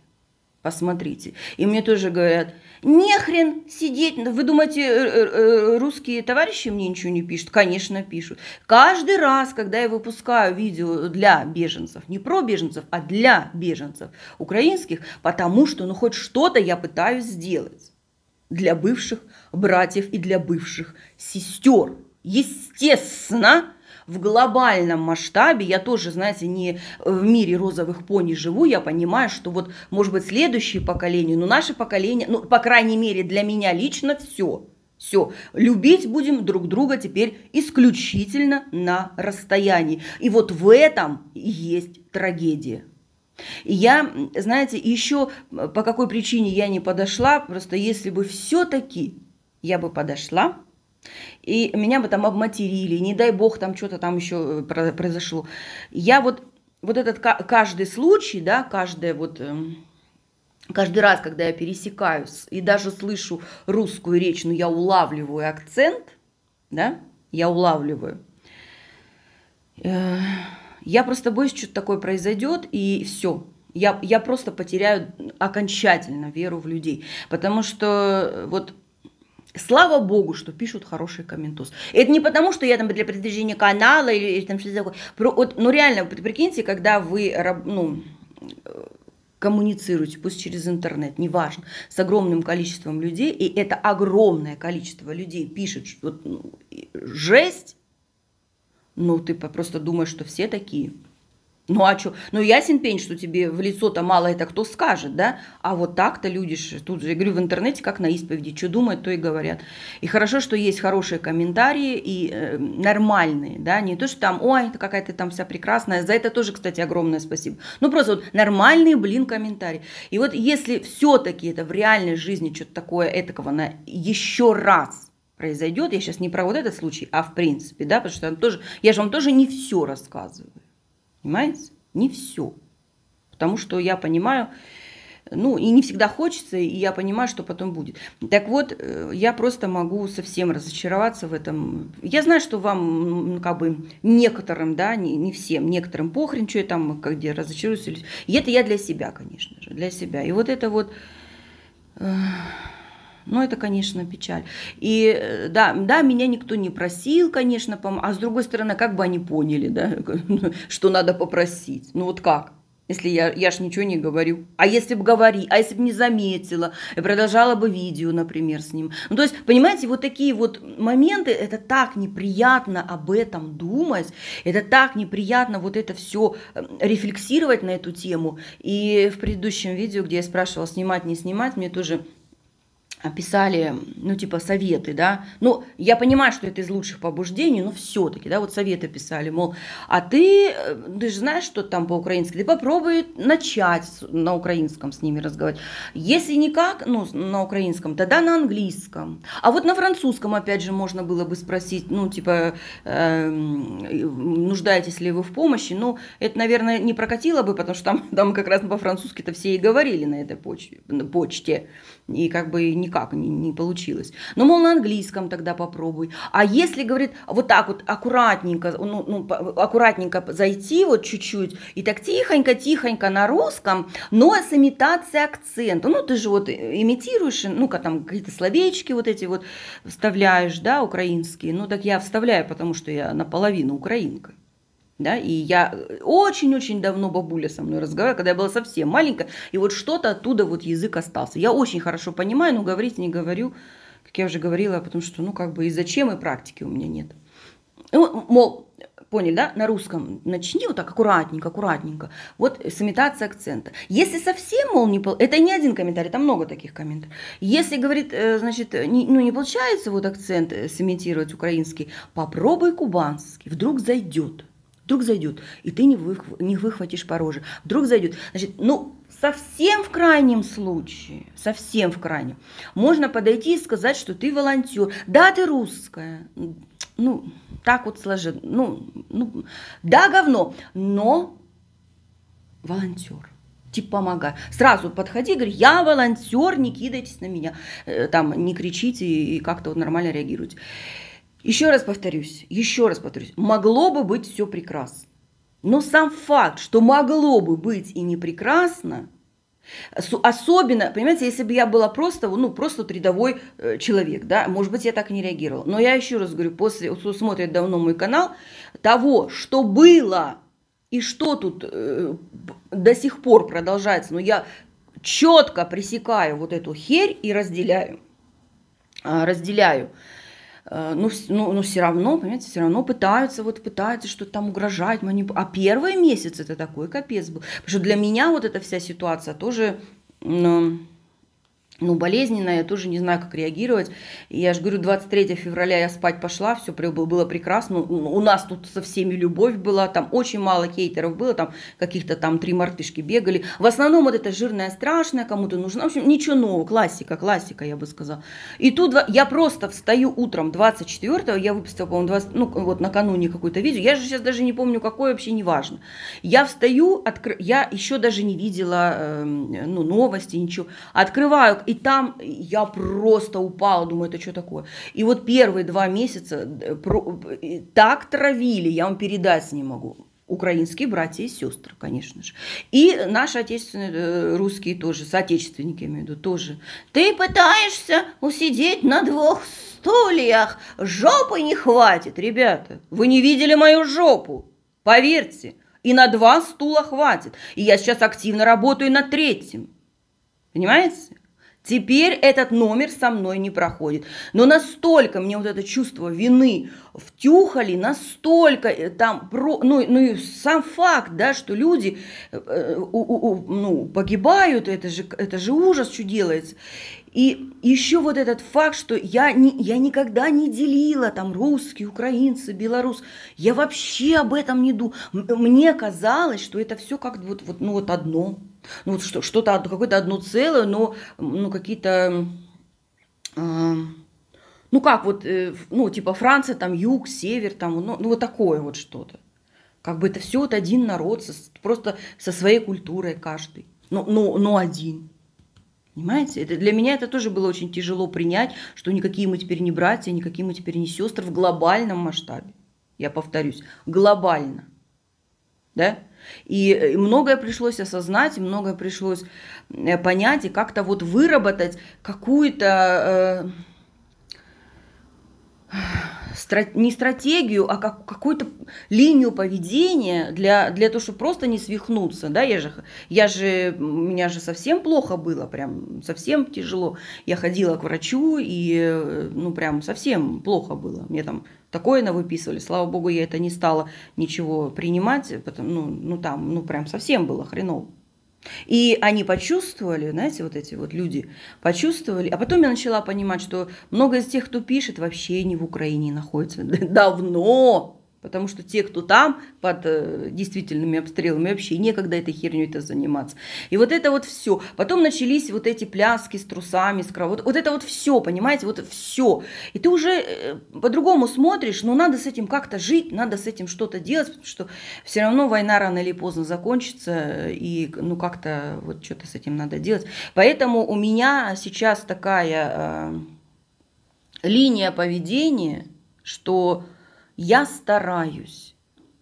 Speaker 1: Посмотрите. И мне тоже говорят, не хрен сидеть. Вы думаете, э, э, э, русские товарищи мне ничего не пишут? Конечно, пишут. Каждый раз, когда я выпускаю видео для беженцев, не про беженцев, а для беженцев украинских, потому что, ну, хоть что-то я пытаюсь сделать для бывших братьев и для бывших сестер. Естественно, в глобальном масштабе, я тоже, знаете, не в мире розовых пони живу, я понимаю, что вот, может быть, следующее поколение, но ну, наше поколение, ну, по крайней мере, для меня лично все. Все, любить будем друг друга теперь исключительно на расстоянии. И вот в этом и есть трагедия. И я, знаете, еще по какой причине я не подошла, просто если бы все-таки я бы подошла, и меня бы там обматерили, не дай бог там что-то там еще э, произошло. Я вот, вот этот каждый случай, да, каждый вот эм, каждый раз, когда я пересекаюсь и даже слышу русскую речь, но я улавливаю акцент, да, я улавливаю. Э, я просто боюсь, что-то такое произойдет, и все. Я, я просто потеряю окончательно веру в людей. Потому что э, вот Слава богу, что пишут хороший комментус. Это не потому, что я там для продвижения канала или, или там что-то такое. Про, вот, ну реально, прикиньте, когда вы ну, э, коммуницируете, пусть через интернет, неважно, с огромным количеством людей, и это огромное количество людей пишет вот, ну, жесть, ну ты просто думаешь, что все такие – ну а что? Ну ясен пень, что тебе в лицо-то мало это кто скажет, да? А вот так-то люди тут же, я говорю, в интернете, как на исповеди, что думают, то и говорят. И хорошо, что есть хорошие комментарии и э, нормальные, да, не то, что там, ой, это какая-то там вся прекрасная, за это тоже, кстати, огромное спасибо. Ну просто вот нормальные, блин, комментарии. И вот если все-таки это в реальной жизни что-то такое этакого на еще раз произойдет, я сейчас не про вот этот случай, а в принципе, да, потому что там тоже, я же вам тоже не все рассказываю понимаете? Не все. Потому что я понимаю, ну, и не всегда хочется, и я понимаю, что потом будет. Так вот, э, я просто могу совсем разочароваться в этом. Я знаю, что вам, ну, как бы, некоторым, да, не, не всем, некоторым похрен, что я там, где разочаруюсь. И это я для себя, конечно же, для себя. И вот это вот... Э ну, это, конечно, печаль. И э, да, да, меня никто не просил, конечно, пом... а с другой стороны, как бы они поняли, да, (laughs) что надо попросить? Ну, вот как? если я, я ж ничего не говорю. А если бы говори, а если бы не заметила, и продолжала бы видео, например, с ним. Ну, то есть, понимаете, вот такие вот моменты, это так неприятно об этом думать, это так неприятно вот это все э, рефлексировать на эту тему. И в предыдущем видео, где я спрашивала, снимать, не снимать, мне тоже описали, ну, типа, советы, да, ну, я понимаю, что это из лучших побуждений, но все-таки, да, вот советы писали, мол, а ты, э, ты же знаешь, что там по-украински, ты попробуй начать на украинском с ними разговаривать, если никак, ну, на украинском, тогда на английском, а вот на французском, опять же, можно было бы спросить, ну, типа, э, нуждаетесь ли вы в помощи, ну, это, наверное, не прокатило бы, потому что там, там как раз по-французски-то все и говорили на этой почве, почте, и как бы не никак не, не получилось. Ну, мол, на английском тогда попробуй. А если, говорит, вот так вот аккуратненько, ну, ну аккуратненько зайти вот чуть-чуть, и так тихонько-тихонько на русском, но с имитацией акцента. Ну, ты же вот имитируешь, ну-ка там какие-то словечки вот эти вот вставляешь, да, украинские. Ну, так я вставляю, потому что я наполовину украинка. Да, и я э, очень-очень давно бабуля со мной разговаривала, когда я была совсем маленькая, и вот что-то оттуда вот язык остался. Я очень хорошо понимаю, но говорить не говорю, как я уже говорила, потому что, ну, как бы и зачем, и практики у меня нет. Ну, мол, поняли, да, на русском начни вот так аккуратненько, аккуратненько. Вот с имитацией акцента. Если совсем, мол, не пол... это не один комментарий, там много таких комментариев. Если, говорит, э, значит, не, ну не получается вот акцент э, сымитировать украинский, попробуй кубанский, вдруг зайдет. Вдруг зайдет, и ты не, вых, не выхватишь по роже. Вдруг зайдет. Значит, ну, совсем в крайнем случае, совсем в крайнем, можно подойти и сказать, что ты волонтер. Да, ты русская. Ну, так вот сложи. Ну, ну да, говно, но волонтер типа помогай. Сразу подходи, говори, я волонтер, не кидайтесь на меня, э, там, не кричите и как-то вот нормально реагируйте. Еще раз повторюсь, еще раз повторюсь, могло бы быть все прекрасно. Но сам факт, что могло бы быть и не прекрасно, особенно, понимаете, если бы я была просто, ну, просто вот рядовой э, человек, да, может быть, я так и не реагировала. Но я еще раз говорю, после, кто смотрит давно мой канал, того, что было и что тут э, до сих пор продолжается, но я четко пресекаю вот эту херь и разделяю, а, разделяю но, но, но все равно, понимаете, все равно пытаются, вот пытаются что-то там угрожать. Манипу... А первый месяц это такой капец был. Потому что для меня вот эта вся ситуация тоже... Ну, ну, болезненная, я тоже не знаю, как реагировать. И я же говорю, 23 февраля я спать пошла, все было прекрасно. У нас тут со всеми любовь была, там очень мало кейтеров было, там каких-то там три мартышки бегали. В основном вот это жирное, страшное, кому-то нужно. В общем, ничего нового, классика, классика, я бы сказала. И тут я просто встаю утром 24-го, я выпустила, по-моему, 20, ну, вот накануне какое-то видео, я же сейчас даже не помню, какое, вообще не важно. Я встаю, откр... я еще даже не видела, эм, ну, новости, ничего. Открываю и там я просто упала, думаю, это что такое. И вот первые два месяца э, э, так травили, я вам передать не могу украинские братья и сестры, конечно же. И наши отечественные э, русские тоже, соотечественники, я имею в виду, тоже. Ты пытаешься усидеть на двух стульях, жопы не хватит, ребята. Вы не видели мою жопу, поверьте. И на два стула хватит. И я сейчас активно работаю на третьем. Понимаете? Теперь этот номер со мной не проходит. Но настолько мне вот это чувство вины втюхали, настолько э, там, про, ну, ну и сам факт, да, что люди э, у, у, ну, погибают, это же, это же ужас, что делается. И еще вот этот факт, что я, не, я никогда не делила там русские, украинцы, белорус. Я вообще об этом не думала. Мне казалось, что это все как вот, вот, ну, вот одно ну вот что, что-то, какое-то одно целое, но ну, какие-то, э, ну как вот, э, ну типа Франция, там юг, север, там, ну, ну вот такое вот что-то. Как бы это все вот один народ, со, просто со своей культурой каждый, но, но, но один. Понимаете? Это, для меня это тоже было очень тяжело принять, что никакие мы теперь не братья, никакие мы теперь не сестры в глобальном масштабе. Я повторюсь, глобально. Да? Э, и многое пришлось осознать, и многое пришлось э, понять, и как-то вот выработать какую-то э, страт, не стратегию, а как, какую-то линию поведения для, для того, чтобы просто не свихнуться. Да? Я же, я же, меня же совсем плохо было, прям совсем тяжело. Я ходила к врачу, и э, ну прям совсем плохо было. Мне там Такое она выписывали. Слава богу, я это не стала ничего принимать, потому, ну, ну там, ну прям совсем было хреново. И они почувствовали, знаете, вот эти вот люди почувствовали. А потом я начала понимать, что много из тех, кто пишет, вообще не в Украине находится. (laughs) Давно Потому что те, кто там под э, действительными обстрелами, вообще некогда этой херню это заниматься. И вот это вот все. Потом начались вот эти пляски с трусами, с кров... вот, это вот все, понимаете, вот все. И ты уже э, по-другому смотришь, но надо с этим как-то жить, надо с этим что-то делать, потому что все равно война рано или поздно закончится, э, и ну как-то вот что-то с этим надо делать. Поэтому у меня сейчас такая э, линия поведения, что я стараюсь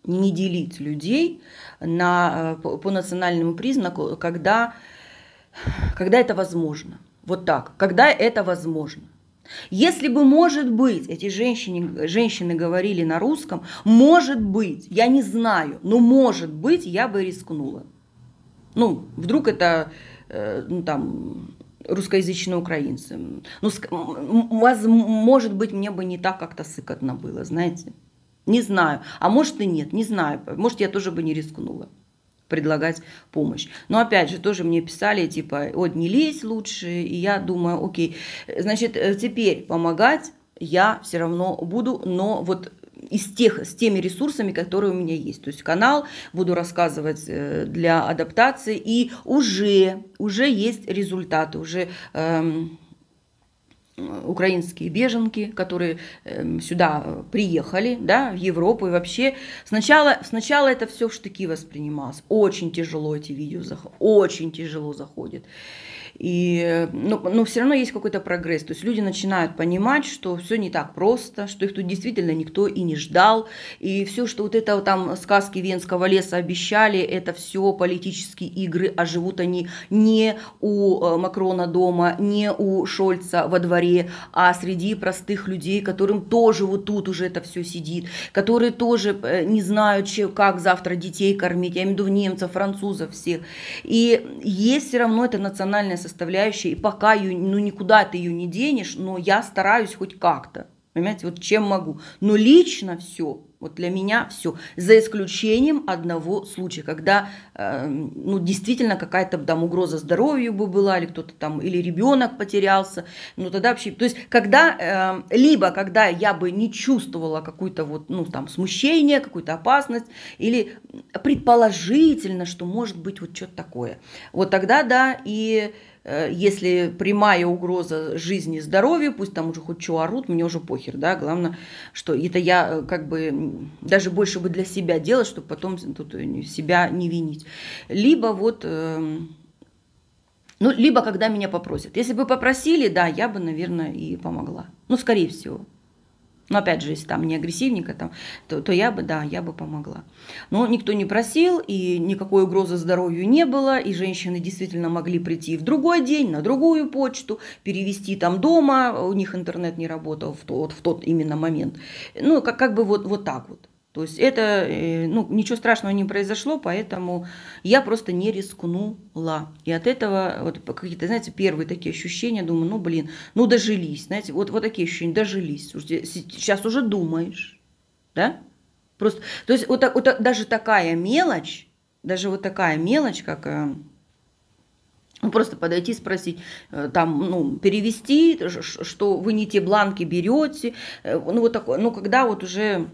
Speaker 1: не делить людей на, э, по национальному признаку, когда, когда это возможно. Вот так, когда это возможно. Если бы, может быть, эти женщины, женщины говорили на русском, может быть, я не знаю, но может быть, я бы рискнула. Ну, вдруг это э, ну, там русскоязычные украинцы. Ну, может быть, мне бы не так как-то сыкотно было, знаете. Не знаю. А может и нет, не знаю. Может, я тоже бы не рискнула предлагать помощь. Но опять же, тоже мне писали, типа, вот не лезь лучше, и я думаю, окей, значит, э, теперь помогать я все равно буду, но вот из тех, с теми ресурсами, которые у меня есть. То есть канал буду рассказывать э, для адаптации, и уже, уже есть результаты, уже эм, украинские беженки, которые эм, сюда э, приехали, да, в Европу и вообще. Сначала, сначала это все в штыки воспринималось. Очень тяжело эти видео, очень тяжело заходит. И, ну, но, но все равно есть какой-то прогресс. То есть люди начинают понимать, что все не так просто, что их тут действительно никто и не ждал. И все, что вот это там сказки Венского леса обещали, это все политические игры, а живут они не у э, Макрона дома, не у Шольца во дворе, а среди простых людей, которым тоже вот тут уже это все сидит, которые тоже э, не знают, как завтра детей кормить, я имею в виду немцев, французов всех. И есть все равно это национальное составляющая, и пока ее, ну никуда ты ее не денешь, но я стараюсь хоть как-то, понимаете, вот чем могу. Но лично все, вот для меня все, за исключением одного случая, когда, э, ну, действительно какая-то там угроза здоровью бы была, или кто-то там, или ребенок потерялся, ну, тогда вообще, то есть, когда, э, либо когда я бы не чувствовала какую-то вот, ну, там, смущение, какую-то опасность, или предположительно, что может быть вот что-то такое, вот тогда, да, и Э, если прямая угроза жизни и здоровью, пусть там уже хоть что орут, мне уже похер, да, главное, что это я э, как бы даже больше бы для себя делать, чтобы потом тут э, себя не винить. Либо вот эм, ну, либо когда меня попросят. Если бы попросили, да, я бы, наверное, и помогла. Ну, скорее всего. Но опять же, если там не агрессивненько, а то, то я бы, да, я бы помогла. Но никто не просил, и никакой угрозы здоровью не было, и женщины действительно могли прийти в другой день, на другую почту, перевести там дома, у них интернет не работал в тот, в тот именно момент. Ну, как, как бы вот, вот так вот. То есть это, э, ну, ничего страшного не произошло, поэтому я просто не рискнула. И от этого вот какие-то, знаете, первые такие ощущения, думаю, ну, блин, ну, дожились, знаете, вот, вот такие ощущения, дожились. Сейчас уже думаешь, да? Просто, то есть вот, вот даже такая мелочь, даже вот такая мелочь, как э, ну, просто подойти, спросить, э, там, ну, перевести, что вы не те бланки берете, ну, вот такое, ну, когда вот уже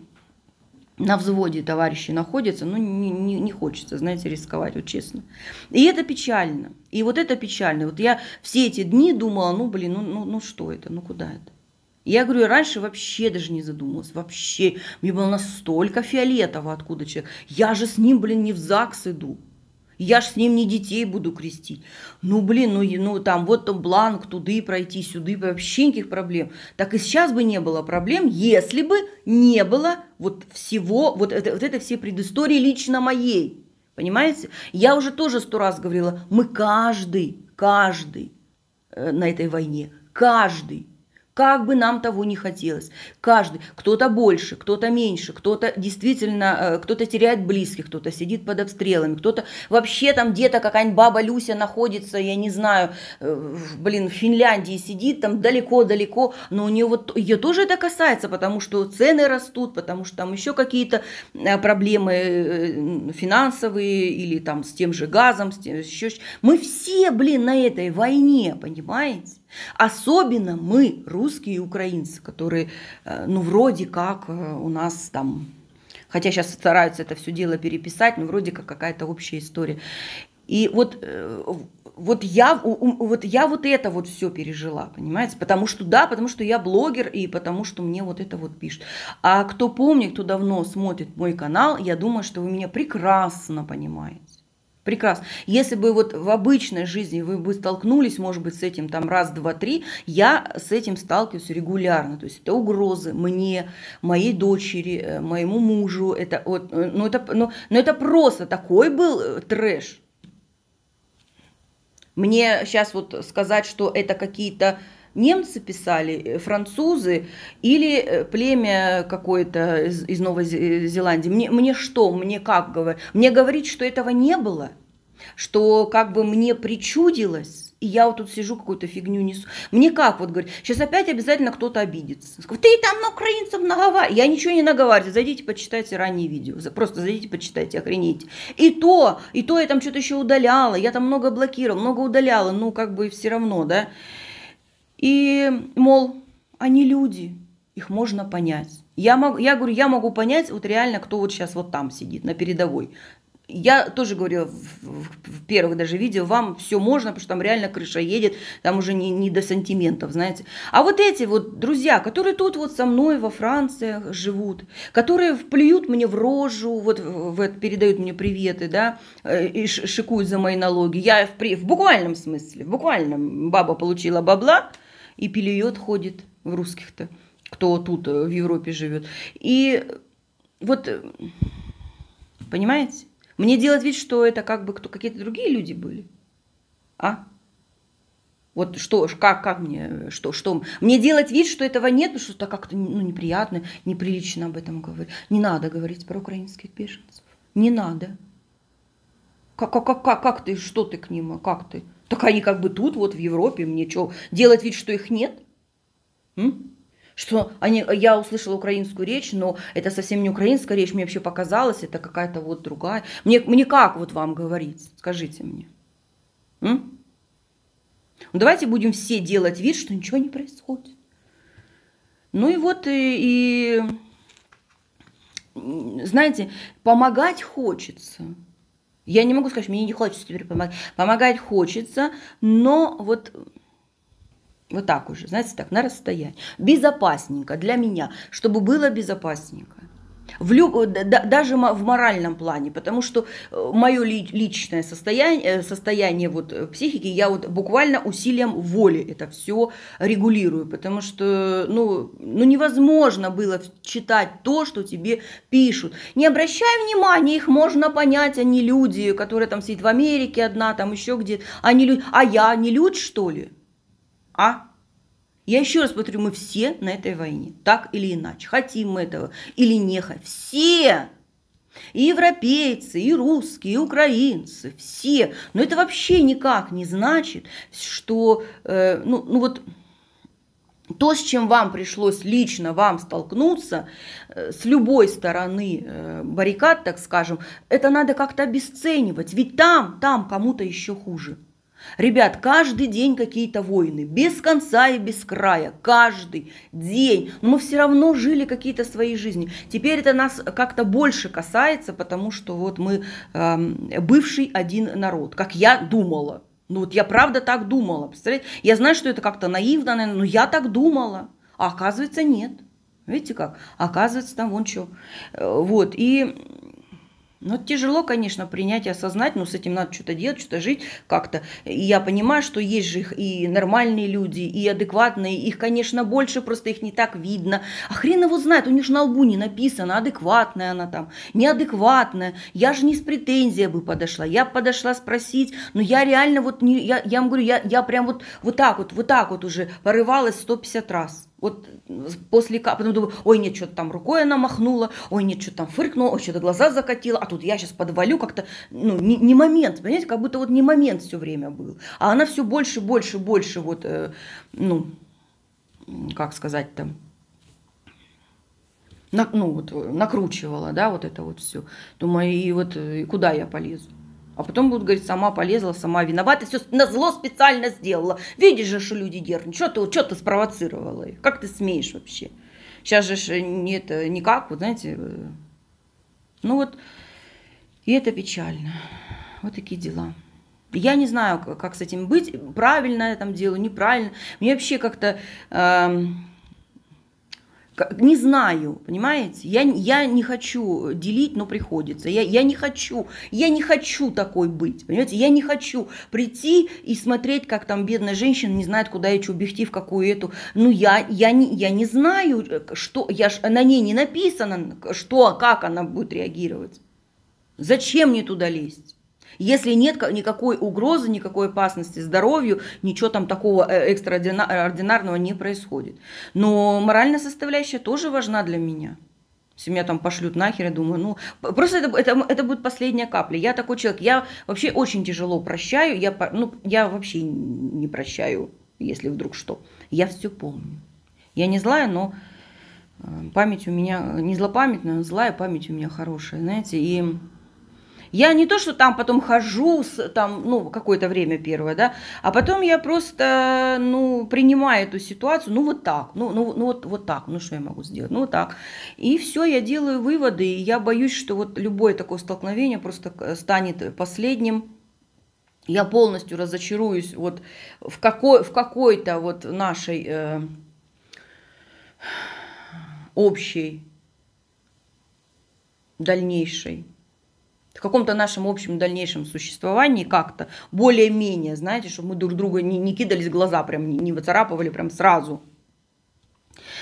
Speaker 1: на взводе товарищи находятся, но ну, не, не, не хочется, знаете, рисковать, вот честно. И это печально. И вот это печально. Вот я все эти дни думала, ну, блин, ну, ну, ну что это, ну куда это? Я говорю, я раньше вообще даже не задумывалась, вообще. Мне было настолько фиолетово, откуда человек. Я же с ним, блин, не в ЗАГС иду. Я ж с ним не детей буду крестить. Ну, блин, ну, ну там вот там бланк, туды пройти, сюды, вообще никаких проблем. Так и сейчас бы не было проблем, если бы не было вот всего, вот это, вот это все предыстории лично моей. Понимаете? Я уже тоже сто раз говорила, мы каждый, каждый э, на этой войне, каждый как бы нам того не хотелось. Каждый, кто-то больше, кто-то меньше, кто-то действительно, э, кто-то теряет близких, кто-то сидит под обстрелами, кто-то вообще там где-то какая-нибудь баба Люся находится, я не знаю, э, блин, в Финляндии сидит там далеко-далеко, но у нее вот, ее тоже это касается, потому что цены растут, потому что там еще какие-то э, проблемы финансовые или там с тем же газом, с тем, еще... Мы все, блин, на этой войне, понимаете? Особенно мы, русские и украинцы, которые, э, ну, вроде как э, у нас там, хотя сейчас стараются это все дело переписать, но вроде как какая-то общая история. И вот, э, вот, я, вот я вот это вот все пережила, понимаете? Потому что да, потому что я блогер и потому что мне вот это вот пишет. А кто помнит, кто давно смотрит мой канал, я думаю, что вы меня прекрасно понимаете. Прекрасно. Если бы вот в обычной жизни вы бы столкнулись, может быть, с этим там раз, два, три, я с этим сталкиваюсь регулярно. То есть это угрозы мне, моей дочери, э, моему мужу. Это вот, э, ну это, ну, ну это просто такой был э, трэш. Мне сейчас вот сказать, что это какие-то немцы писали, э, французы или э, племя какое-то из, из Новой э, Зеландии. Мне, мне что, мне как говорить? Мне говорить, что этого не было, что как бы мне причудилось, и я вот тут сижу, какую-то фигню несу. Мне как вот говорить. сейчас опять обязательно кто-то обидится. Ты там на украинцев наговар... Я ничего не наговариваю. Зайдите, почитайте ранние видео. Просто зайдите, почитайте, охренеть. И то, и то я там что-то еще удаляла. Я там много блокировала, много удаляла. Ну, как бы все равно, да. И, мол, они люди, их можно понять. Я, мог, я говорю, я могу понять, вот реально, кто вот сейчас вот там сидит, на передовой. Я тоже говорю в, в, в первых даже видео, вам все можно, потому что там реально крыша едет, там уже не, не до сантиментов, знаете. А вот эти вот друзья, которые тут вот со мной во Франции живут, которые плюют мне в рожу, вот в, передают мне приветы, да, э, и шикуют за мои налоги. Я в, в буквальном смысле, в буквальном баба получила бабла, и пилиет ходит в русских-то, кто тут э, в Европе живет. И вот, э, понимаете? Мне делать вид, что это как бы кто, какие-то другие люди были. А? Вот что, как, как мне, что, что? Мне делать вид, что этого нет, потому что это как-то ну, неприятно, неприлично об этом говорить. Не надо говорить про украинских беженцев. Не надо. Как, как, как, как ты, что ты к ним, а как ты? Так они как бы тут, вот в Европе, мне что, делать вид, что их нет? М? Что они, я услышала украинскую речь, но это совсем не украинская речь, мне вообще показалось, это какая-то вот другая. Мне, мне как вот вам говорить, скажите мне? М? Ну, давайте будем все делать вид, что ничего не происходит. Ну и вот и, и знаете, помогать хочется. Я не могу сказать, что мне не хочется теперь помогать. Помогать хочется, но вот вот так уже, знаете, так, на расстоянии. Безопасненько для меня, чтобы было безопасненько в люб... даже в моральном плане, потому что э, мое личное состояние, э, состояние вот э, психики, я вот буквально усилием воли это все регулирую, потому что ну, ну невозможно было читать то, что тебе пишут. Не обращай внимания, их можно понять, они люди, которые там сидят в Америке одна, там еще где-то, они а люди, а я не люди что ли? А? Я еще раз повторю, мы все на этой войне, так или иначе. Хотим мы этого или не хотим. Все! И европейцы, и русские, и украинцы, все. Но это вообще никак не значит, что, э, ну, ну вот, то, с чем вам пришлось лично вам столкнуться, э, с любой стороны э, баррикад, так скажем, это надо как-то обесценивать, ведь там, там кому-то еще хуже. Ребят, каждый день какие-то войны, без конца и без края, каждый день. Но мы все равно жили какие-то свои жизни. Теперь это нас как-то больше касается, потому что вот мы э, бывший один народ, как я думала. Ну вот я правда так думала, представляете? Я знаю, что это как-то наивно, наверное, но я так думала. А оказывается, нет. Видите как? Оказывается, там вон что. Э, вот, и ну, тяжело, конечно, принять и осознать, но ну, с этим надо что-то делать, что-то жить как-то. И я понимаю, что есть же и нормальные люди, и адекватные. Их, конечно, больше, просто их не так видно. А хрен его знает, у них же на лбу не написано, адекватная она там, неадекватная. Я же не с претензией бы подошла. Я подошла спросить, но я реально вот, не, я, я вам говорю, я, я прям вот, вот так вот, вот так вот уже порывалась 150 раз. Вот после капли, потом думаю, ой, нет, что-то там рукой она махнула, ой, нет, что-то там фыркнула, ой, что-то глаза закатила, а тут я сейчас подвалю как-то, ну, не, не момент, понимаете, как будто вот не момент все время был. А она все больше, больше, больше вот, э, ну, как сказать там, на, ну, вот, э, накручивала, да, вот это вот все. Думаю, и вот э, и куда я полезу? А потом будут говорить, сама полезла, сама виновата, все на зло специально сделала. Видишь же, что люди дернут. Что ты, что ты спровоцировала их? Как ты смеешь вообще? Сейчас же нет, никак, вот знаете. Э, ну вот, и это печально. Вот такие дела. Я не знаю, как с этим быть, правильно я там делаю, неправильно. Мне вообще как-то... Э, не знаю, понимаете? Я, я не хочу делить, но приходится. Я, я не хочу, я не хочу такой быть, понимаете? Я не хочу прийти и смотреть, как там бедная женщина не знает, куда эти в какую эту. Ну, я, я, не, я не знаю, что, я ж, на ней не написано, что, как она будет реагировать. Зачем мне туда лезть? Если нет никакой угрозы, никакой опасности здоровью, ничего там такого э, экстраординарного не происходит. Но моральная составляющая тоже важна для меня. Если меня там пошлют нахер, я думаю, ну, просто это, это, это будет последняя капля. Я такой человек, я вообще очень тяжело прощаю, я, ну, я вообще не прощаю, если вдруг что. Я все помню. Я не злая, но э, память у меня, э, не злопамятная, злая память у меня хорошая, знаете, и я не то, что там потом хожу, там, ну, какое-то время первое, да, а потом я просто, ну, принимаю эту ситуацию, ну, вот так, ну, ну, ну вот, вот так, ну, что я могу сделать, ну, вот так. И все, я делаю выводы, и я боюсь, что вот любое такое столкновение просто станет последним, я полностью разочаруюсь вот в, какой, в какой-то вот нашей э, общей дальнейшей каком-то нашем общем дальнейшем существовании как-то более-менее, знаете, чтобы мы друг друга не, не кидались в глаза, прям не, не выцарапывали прям сразу.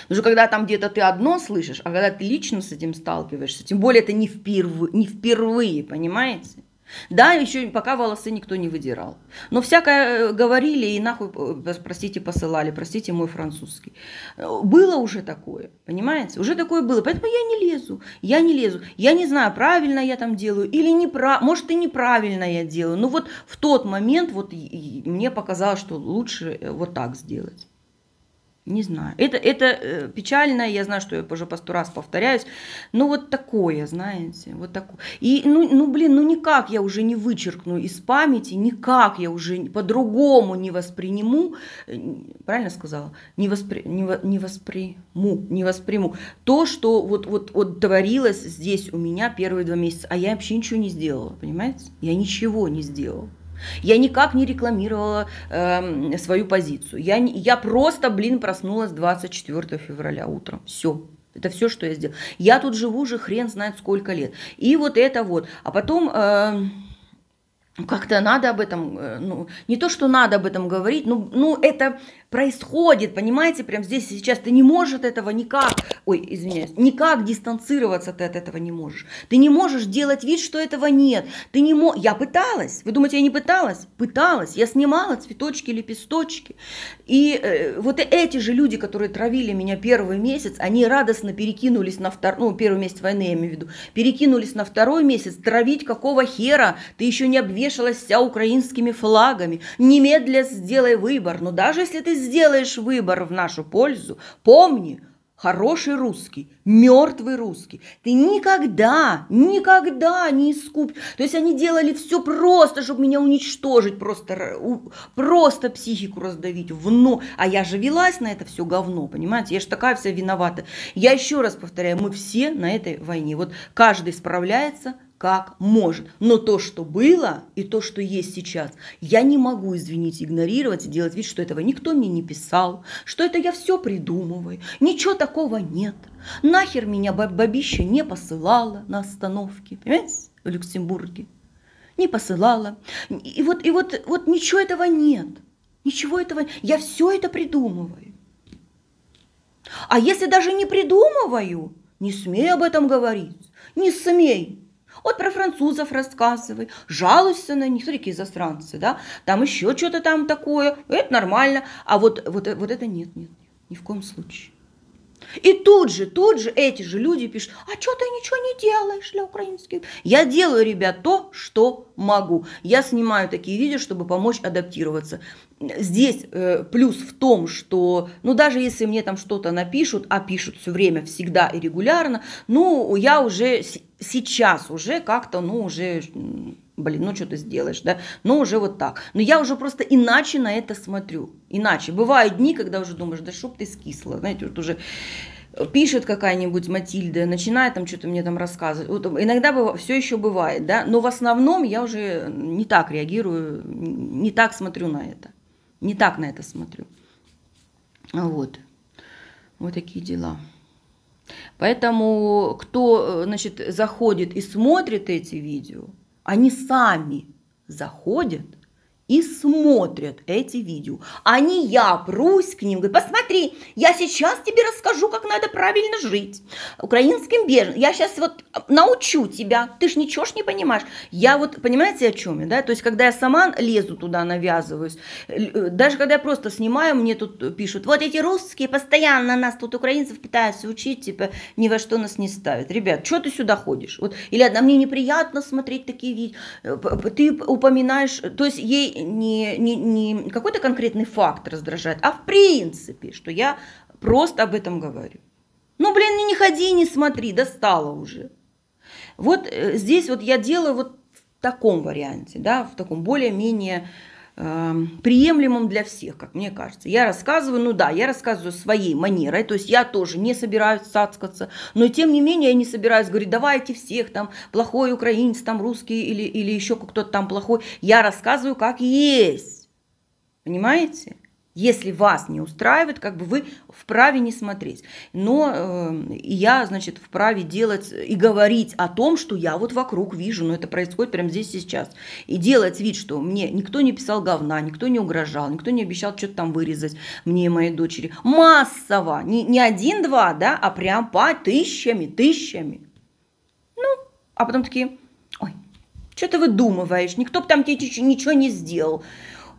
Speaker 1: Потому что когда там где-то ты одно слышишь, а когда ты лично с этим сталкиваешься, тем более это не впервые, не впервые понимаете? Да, еще пока волосы никто не выдирал. Но всякое э, говорили и нахуй, э, простите, посылали, простите мой французский. Было уже такое, понимаете? Уже такое было. Поэтому я не лезу, я не лезу. Я не знаю, правильно я там делаю или не про... Может, и неправильно я делаю. Но вот в тот момент вот мне показалось, что лучше э, вот так сделать. Не знаю. Это, это э, печально, я знаю, что я уже по сто раз повторяюсь. Но вот такое, знаете, вот такое. И, ну, ну, блин, ну никак я уже не вычеркну из памяти, никак я уже по-другому не восприниму, э, правильно сказала, не, воспри, не, не восприму, не восприму то, что вот, вот, вот творилось здесь у меня первые два месяца, а я вообще ничего не сделала, понимаете? Я ничего не сделала. Я никак не рекламировала э, свою позицию. Я, я просто, блин, проснулась 24 февраля утром. Все. Это все, что я сделала. Я тут живу уже хрен знает сколько лет. И вот это вот. А потом... Э, как-то надо об этом, э, ну, не то, что надо об этом говорить, ну, ну это происходит, понимаете, прям здесь и сейчас. Ты не можешь от этого никак, ой, извиняюсь, никак дистанцироваться ты от этого не можешь. Ты не можешь делать вид, что этого нет. Ты не мо... Я пыталась. Вы думаете, я не пыталась? Пыталась. Я снимала цветочки, лепесточки. И э, вот эти же люди, которые травили меня первый месяц, они радостно перекинулись на второй, ну, первый месяц войны, я имею в виду, перекинулись на второй месяц. Травить какого хера? Ты еще не обвешалась вся украинскими флагами. Немедля сделай выбор. Но даже если ты сделаешь выбор в нашу пользу, помни, хороший русский, мертвый русский. Ты никогда, никогда не искупишь. То есть они делали все просто, чтобы меня уничтожить, просто, просто психику раздавить в но. А я же велась на это все говно, понимаете? Я же такая вся виновата. Я еще раз повторяю, мы все на этой войне. Вот каждый справляется как может. Но то, что было и то, что есть сейчас, я не могу, извините, игнорировать и делать вид, что этого никто мне не писал, что это я все придумываю, ничего такого нет. Нахер меня бабища не посылала на остановке, понимаете, в Люксембурге. Не посылала. И вот, и вот, вот ничего этого нет. Ничего этого. Я все это придумываю. А если даже не придумываю, не смей об этом говорить. Не смей. Вот про французов рассказывай, жалуйся на них, смотри, какие застранцы, да, там еще что-то там такое, это нормально, а вот, вот, вот это нет, нет, ни в коем случае. И тут же, тут же эти же люди пишут, а что ты ничего не делаешь для украинских? Я делаю, ребят, то, что могу. Я снимаю такие видео, чтобы помочь адаптироваться здесь э, плюс в том, что, ну, даже если мне там что-то напишут, а пишут все время, всегда и регулярно, ну, я уже сейчас уже как-то, ну, уже, блин, ну, что ты сделаешь, да, ну, уже вот так. Но я уже просто иначе на это смотрю, иначе. Бывают дни, когда уже думаешь, да чтоб ты скисла, знаете, вот уже пишет какая-нибудь Матильда, начинает там что-то мне там рассказывать. Вот, иногда быв... все еще бывает, да, но в основном я уже не так реагирую, не так смотрю на это не так на это смотрю. А вот. Вот такие дела. Поэтому кто, э, значит, заходит и смотрит эти видео, они сами заходят и смотрят эти видео. А я прусь к ним, говорю, посмотри, я сейчас тебе расскажу, как надо правильно жить. Украинским беженцам, я сейчас вот э, научу тебя, ты ж ничего ж не понимаешь. Я вот, понимаете, о чем я, да? То есть, когда я сама лезу туда, навязываюсь, э, даже когда я просто снимаю, мне тут пишут, вот эти русские постоянно нас тут, украинцев, пытаются учить, типа, ни во что нас не ставят. Ребят, что ты сюда ходишь? Вот, или одна, мне неприятно смотреть такие видео, э, ты упоминаешь, то есть ей не, не, не какой-то конкретный факт раздражает, а в принципе, что я просто об этом говорю. Ну, блин, не ходи, не смотри, достала уже. Вот э, здесь вот я делаю вот в таком варианте, да, в таком более-менее Эм, приемлемым для всех, как мне кажется. Я рассказываю, ну да, я рассказываю своей манерой, то есть я тоже не собираюсь цацкаться, но тем не менее я не собираюсь говорить, давайте всех там, плохой украинец, там русский или, или еще кто-то там плохой. Я рассказываю, как есть. Понимаете? Если вас не устраивает, как бы вы вправе не смотреть. Но э, я, значит, вправе делать и говорить о том, что я вот вокруг вижу, но это происходит прямо здесь и сейчас. И делать вид, что мне никто не писал говна, никто не угрожал, никто не обещал что-то там вырезать мне и моей дочери. Массово, не, не один-два, да, а прям по тысячами, тысячами. Ну, а потом такие, ой, что ты выдумываешь, никто бы там тебе ничего не сделал.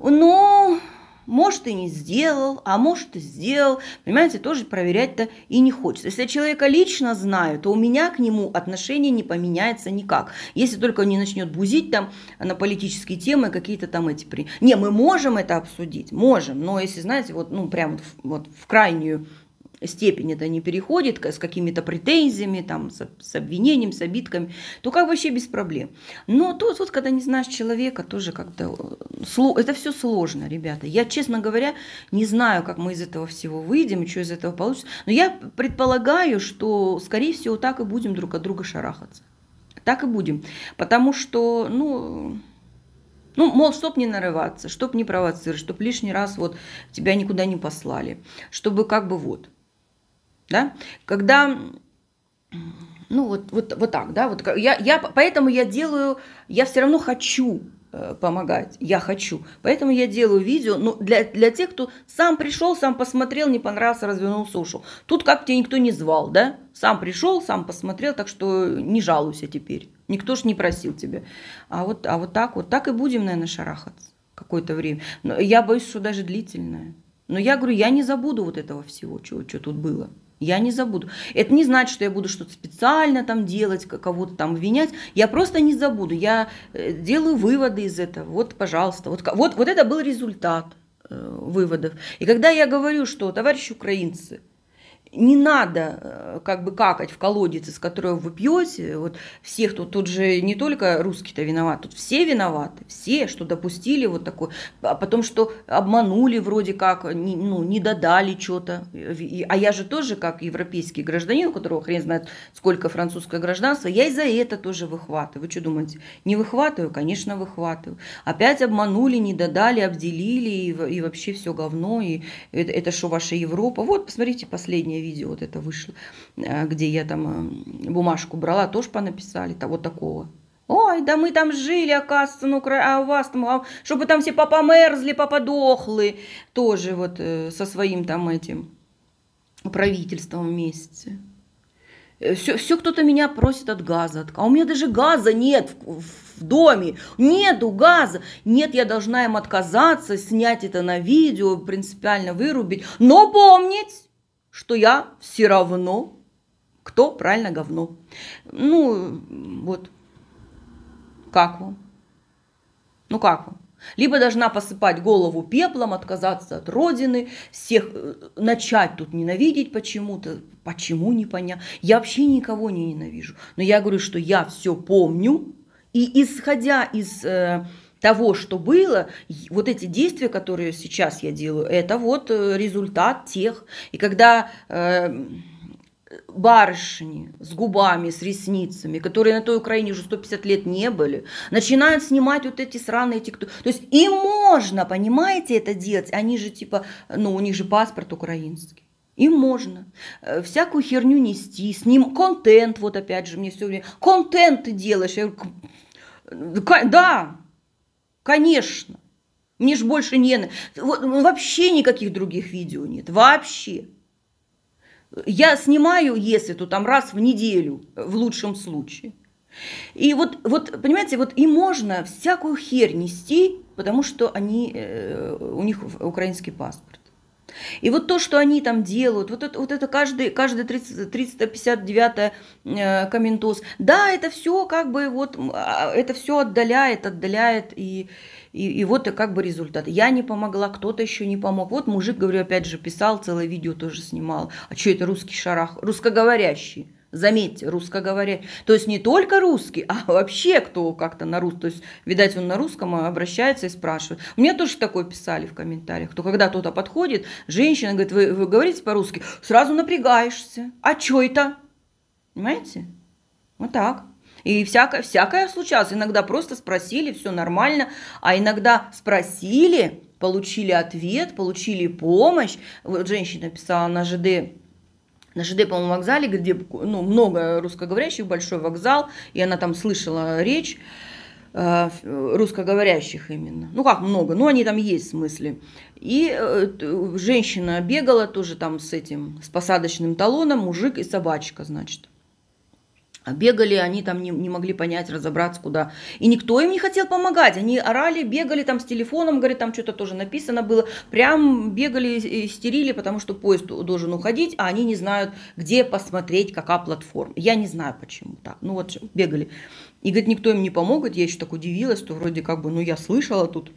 Speaker 1: Ну... Но может, и не сделал, а может, и сделал. Понимаете, тоже проверять-то и не хочется. Если я человека лично знаю, то у меня к нему отношение не поменяется никак. Если только он не начнет бузить там на политические темы какие-то там эти... При... Не, мы можем это обсудить, можем, но если, знаете, вот, ну, прям вот в крайнюю степень это не переходит с какими-то претензиями, там, с, с обвинением, с обидками, то как вообще без проблем. Но тут вот, когда не знаешь человека, тоже как-то... Э, это все сложно, ребята. Я, честно говоря, не знаю, как мы из этого всего выйдем, что из этого получится. Но я предполагаю, что, скорее всего, так и будем друг от друга шарахаться. Так и будем. Потому что, ну, ну, мол, чтоб не нарываться, чтоб не провоцировать, чтоб лишний раз вот тебя никуда не послали, чтобы как бы вот да, когда, ну вот, вот, вот так, да, вот я, я, поэтому я делаю, я все равно хочу э, помогать, я хочу. Поэтому я делаю видео ну, для, для тех, кто сам пришел, сам посмотрел, не понравился, развернул сушу. Тут как тебя никто не звал, да? Сам пришел, сам посмотрел, так что не жалуйся теперь. Никто ж не просил тебя. А вот, а вот так вот, так и будем, наверное, шарахаться какое-то время. Но я боюсь, что даже длительное. Но я говорю, я не забуду вот этого всего, что, что тут было. Я не забуду. Это не значит, что я буду что-то специально там делать, кого-то там обвинять. Я просто не забуду. Я э, делаю выводы из этого. Вот, пожалуйста. Вот, вот, вот это был результат э, выводов. И когда я говорю, что, товарищи украинцы, не надо э, как бы какать в колодец, из которого вы пьете. Вот всех тут, тут же не только русские-то виноват, тут все виноваты, все, что допустили вот такое, а потом, что обманули вроде как, не, ну, не додали что-то. А я же тоже, как европейский гражданин, у которого хрен знает сколько французское гражданство, я и за это тоже выхватываю. Вы что думаете, не выхватываю? Конечно, выхватываю. Опять обманули, не додали, обделили, и, и вообще все говно, и это, это что, ваша Европа? Вот, посмотрите, последнее видео вот это вышло, э, где я там э, бумажку брала, тоже понаписали, того такого. Ой, да мы там жили, оказывается, ну, а у вас там, а, чтобы там все папа мерзли, папа дохлы, тоже вот э, со своим там этим правительством вместе. Все, все кто-то меня просит от газа. А у меня даже газа нет в, в доме. Нету газа. Нет, я должна им отказаться, снять это на видео, принципиально вырубить. Но помнить, что я все равно, кто правильно говно. Ну, вот. Как вам? Ну, как вам? Либо должна посыпать голову пеплом, отказаться от родины, всех э, начать тут ненавидеть почему-то, почему не непонятно. Я вообще никого не ненавижу. Но я говорю, что я все помню, и исходя из э, того, что было, вот эти действия, которые сейчас я делаю, это вот э, результат тех. И когда э, барышни с губами, с ресницами, которые на той Украине уже 150 лет не были, начинают снимать вот эти сраные тиктоки. То есть и можно, понимаете, это делать. Они же типа, ну у них же паспорт украинский. Им можно э, всякую херню нести, с ним контент, вот опять же, мне все время, контент ты делаешь, я говорю, ну, да, Конечно. Мне ж больше не... Вот, ну, вообще никаких других видео нет. Вообще. Я снимаю, если то там раз в неделю, в лучшем случае. И вот, вот, понимаете, вот и можно всякую херь нести, потому что они, э, у них украинский паспорт. И вот то, что они там делают, вот это, вот это каждый, каждый 30, 359 э, комментоз, да, это все как бы вот, а, это все отдаляет, отдаляет, и, и, и вот и как бы результат. Я не помогла, кто-то еще не помог. Вот мужик, говорю, опять же, писал, целое видео тоже снимал. А что это русский шарах, русскоговорящий? Заметьте, русскоговорящий. То есть не только русский, а вообще кто как-то на русском. То есть, видать, он на русском а, обращается и спрашивает. Мне тоже такое писали в комментариях, кто когда кто-то подходит, женщина говорит, вы, вы говорите по-русски, сразу напрягаешься. А чё это? Понимаете? Вот так. И всякое, всякое случалось. Иногда просто спросили, все нормально. А иногда спросили, получили ответ, получили помощь. Вот женщина писала на ЖД на ЖД, по-моему, вокзале, где ну, много русскоговорящих, большой вокзал, и она там слышала речь э, русскоговорящих именно. Ну как много, но ну, они там есть в смысле. И э, женщина бегала тоже там с этим, с посадочным талоном, мужик и собачка, значит. А бегали, они там не, не могли понять, разобраться куда. И никто им не хотел помогать. Они орали, бегали там с телефоном, говорит, там что-то тоже написано было. Прям бегали, стерили потому что поезд должен уходить, а они не знают, где посмотреть, какая платформа. Я не знаю, почему так. Ну вот бегали. И говорит, никто им не помогает. Я еще так удивилась, что вроде как бы, ну я слышала тут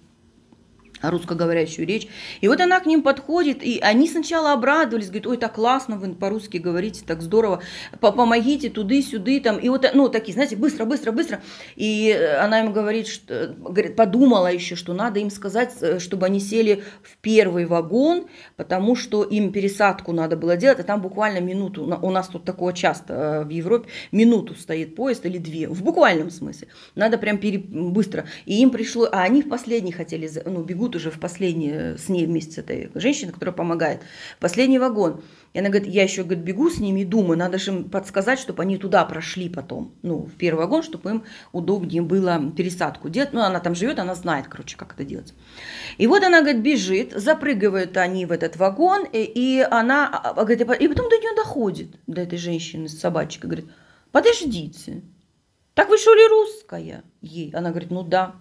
Speaker 1: русскоговорящую речь. И вот она к ним подходит, и они сначала обрадовались, говорят, ой, так классно, вы по-русски говорите, так здорово, помогите туды-сюды, там, и вот, ну, такие, знаете, быстро, быстро, быстро. И э, она им говорит, что, говорит, подумала еще, что надо им сказать, э, чтобы они сели в первый вагон, потому что им пересадку надо было делать, а там буквально минуту, у нас тут такое часто э, в Европе, минуту стоит поезд или две, в буквальном смысле, надо прям пере, быстро. И им пришло, а они в последний хотели, ну, бегут уже в последний, с ней вместе с этой женщиной, которая помогает, последний вагон. И она говорит, я еще говорит, бегу с ними и думаю, надо же им подсказать, чтобы они туда прошли потом, ну, в первый вагон, чтобы им удобнее было пересадку делать. Ну, она там живет, она знает, короче, как это делать. И вот она, говорит, бежит, запрыгивают они в этот вагон, и, и она, а, а, говорит, и потом до нее доходит, до этой женщины с собачкой, говорит, подождите, так вы что ли русская? Ей. Она говорит, ну да.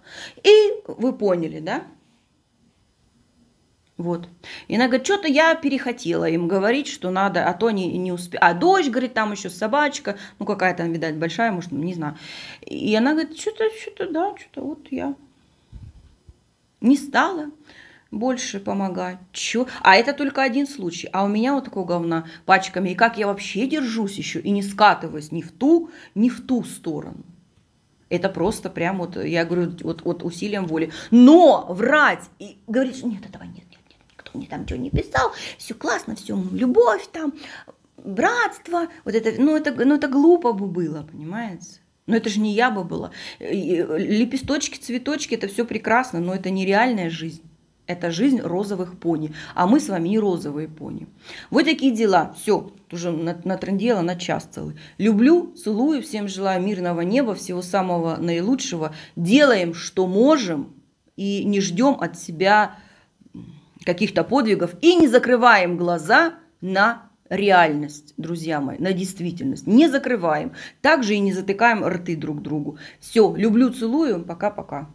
Speaker 1: И вы поняли, да? Вот. И она говорит, что-то я перехотела им говорить, что надо, а то они не успели. А дочь, говорит, там еще собачка, ну какая то видать, большая, может, не знаю. И она говорит, что-то, что-то, да, что-то вот я не стала больше помогать. Чё? А это только один случай. А у меня вот такого говна пачками. И как я вообще держусь еще и не скатываюсь ни в ту, ни в ту сторону. Это просто прям вот, я говорю, вот, вот усилием воли. Но врать и говорить, нет, этого нет, мне там что не писал, все классно, все любовь там, братство, вот это, ну это, ну это глупо бы было, понимаете? Но это же не я бы была. Лепесточки, цветочки, это все прекрасно, но это нереальная жизнь. Это жизнь розовых пони. А мы с вами не розовые пони. Вот такие дела. Все, уже натрындела на час целый. Люблю, целую, всем желаю мирного неба, всего самого наилучшего. Делаем, что можем, и не ждем от себя каких-то подвигов и не закрываем глаза на реальность, друзья мои, на действительность. Не закрываем. Также и не затыкаем рты друг другу. Все, люблю, целую. Пока-пока.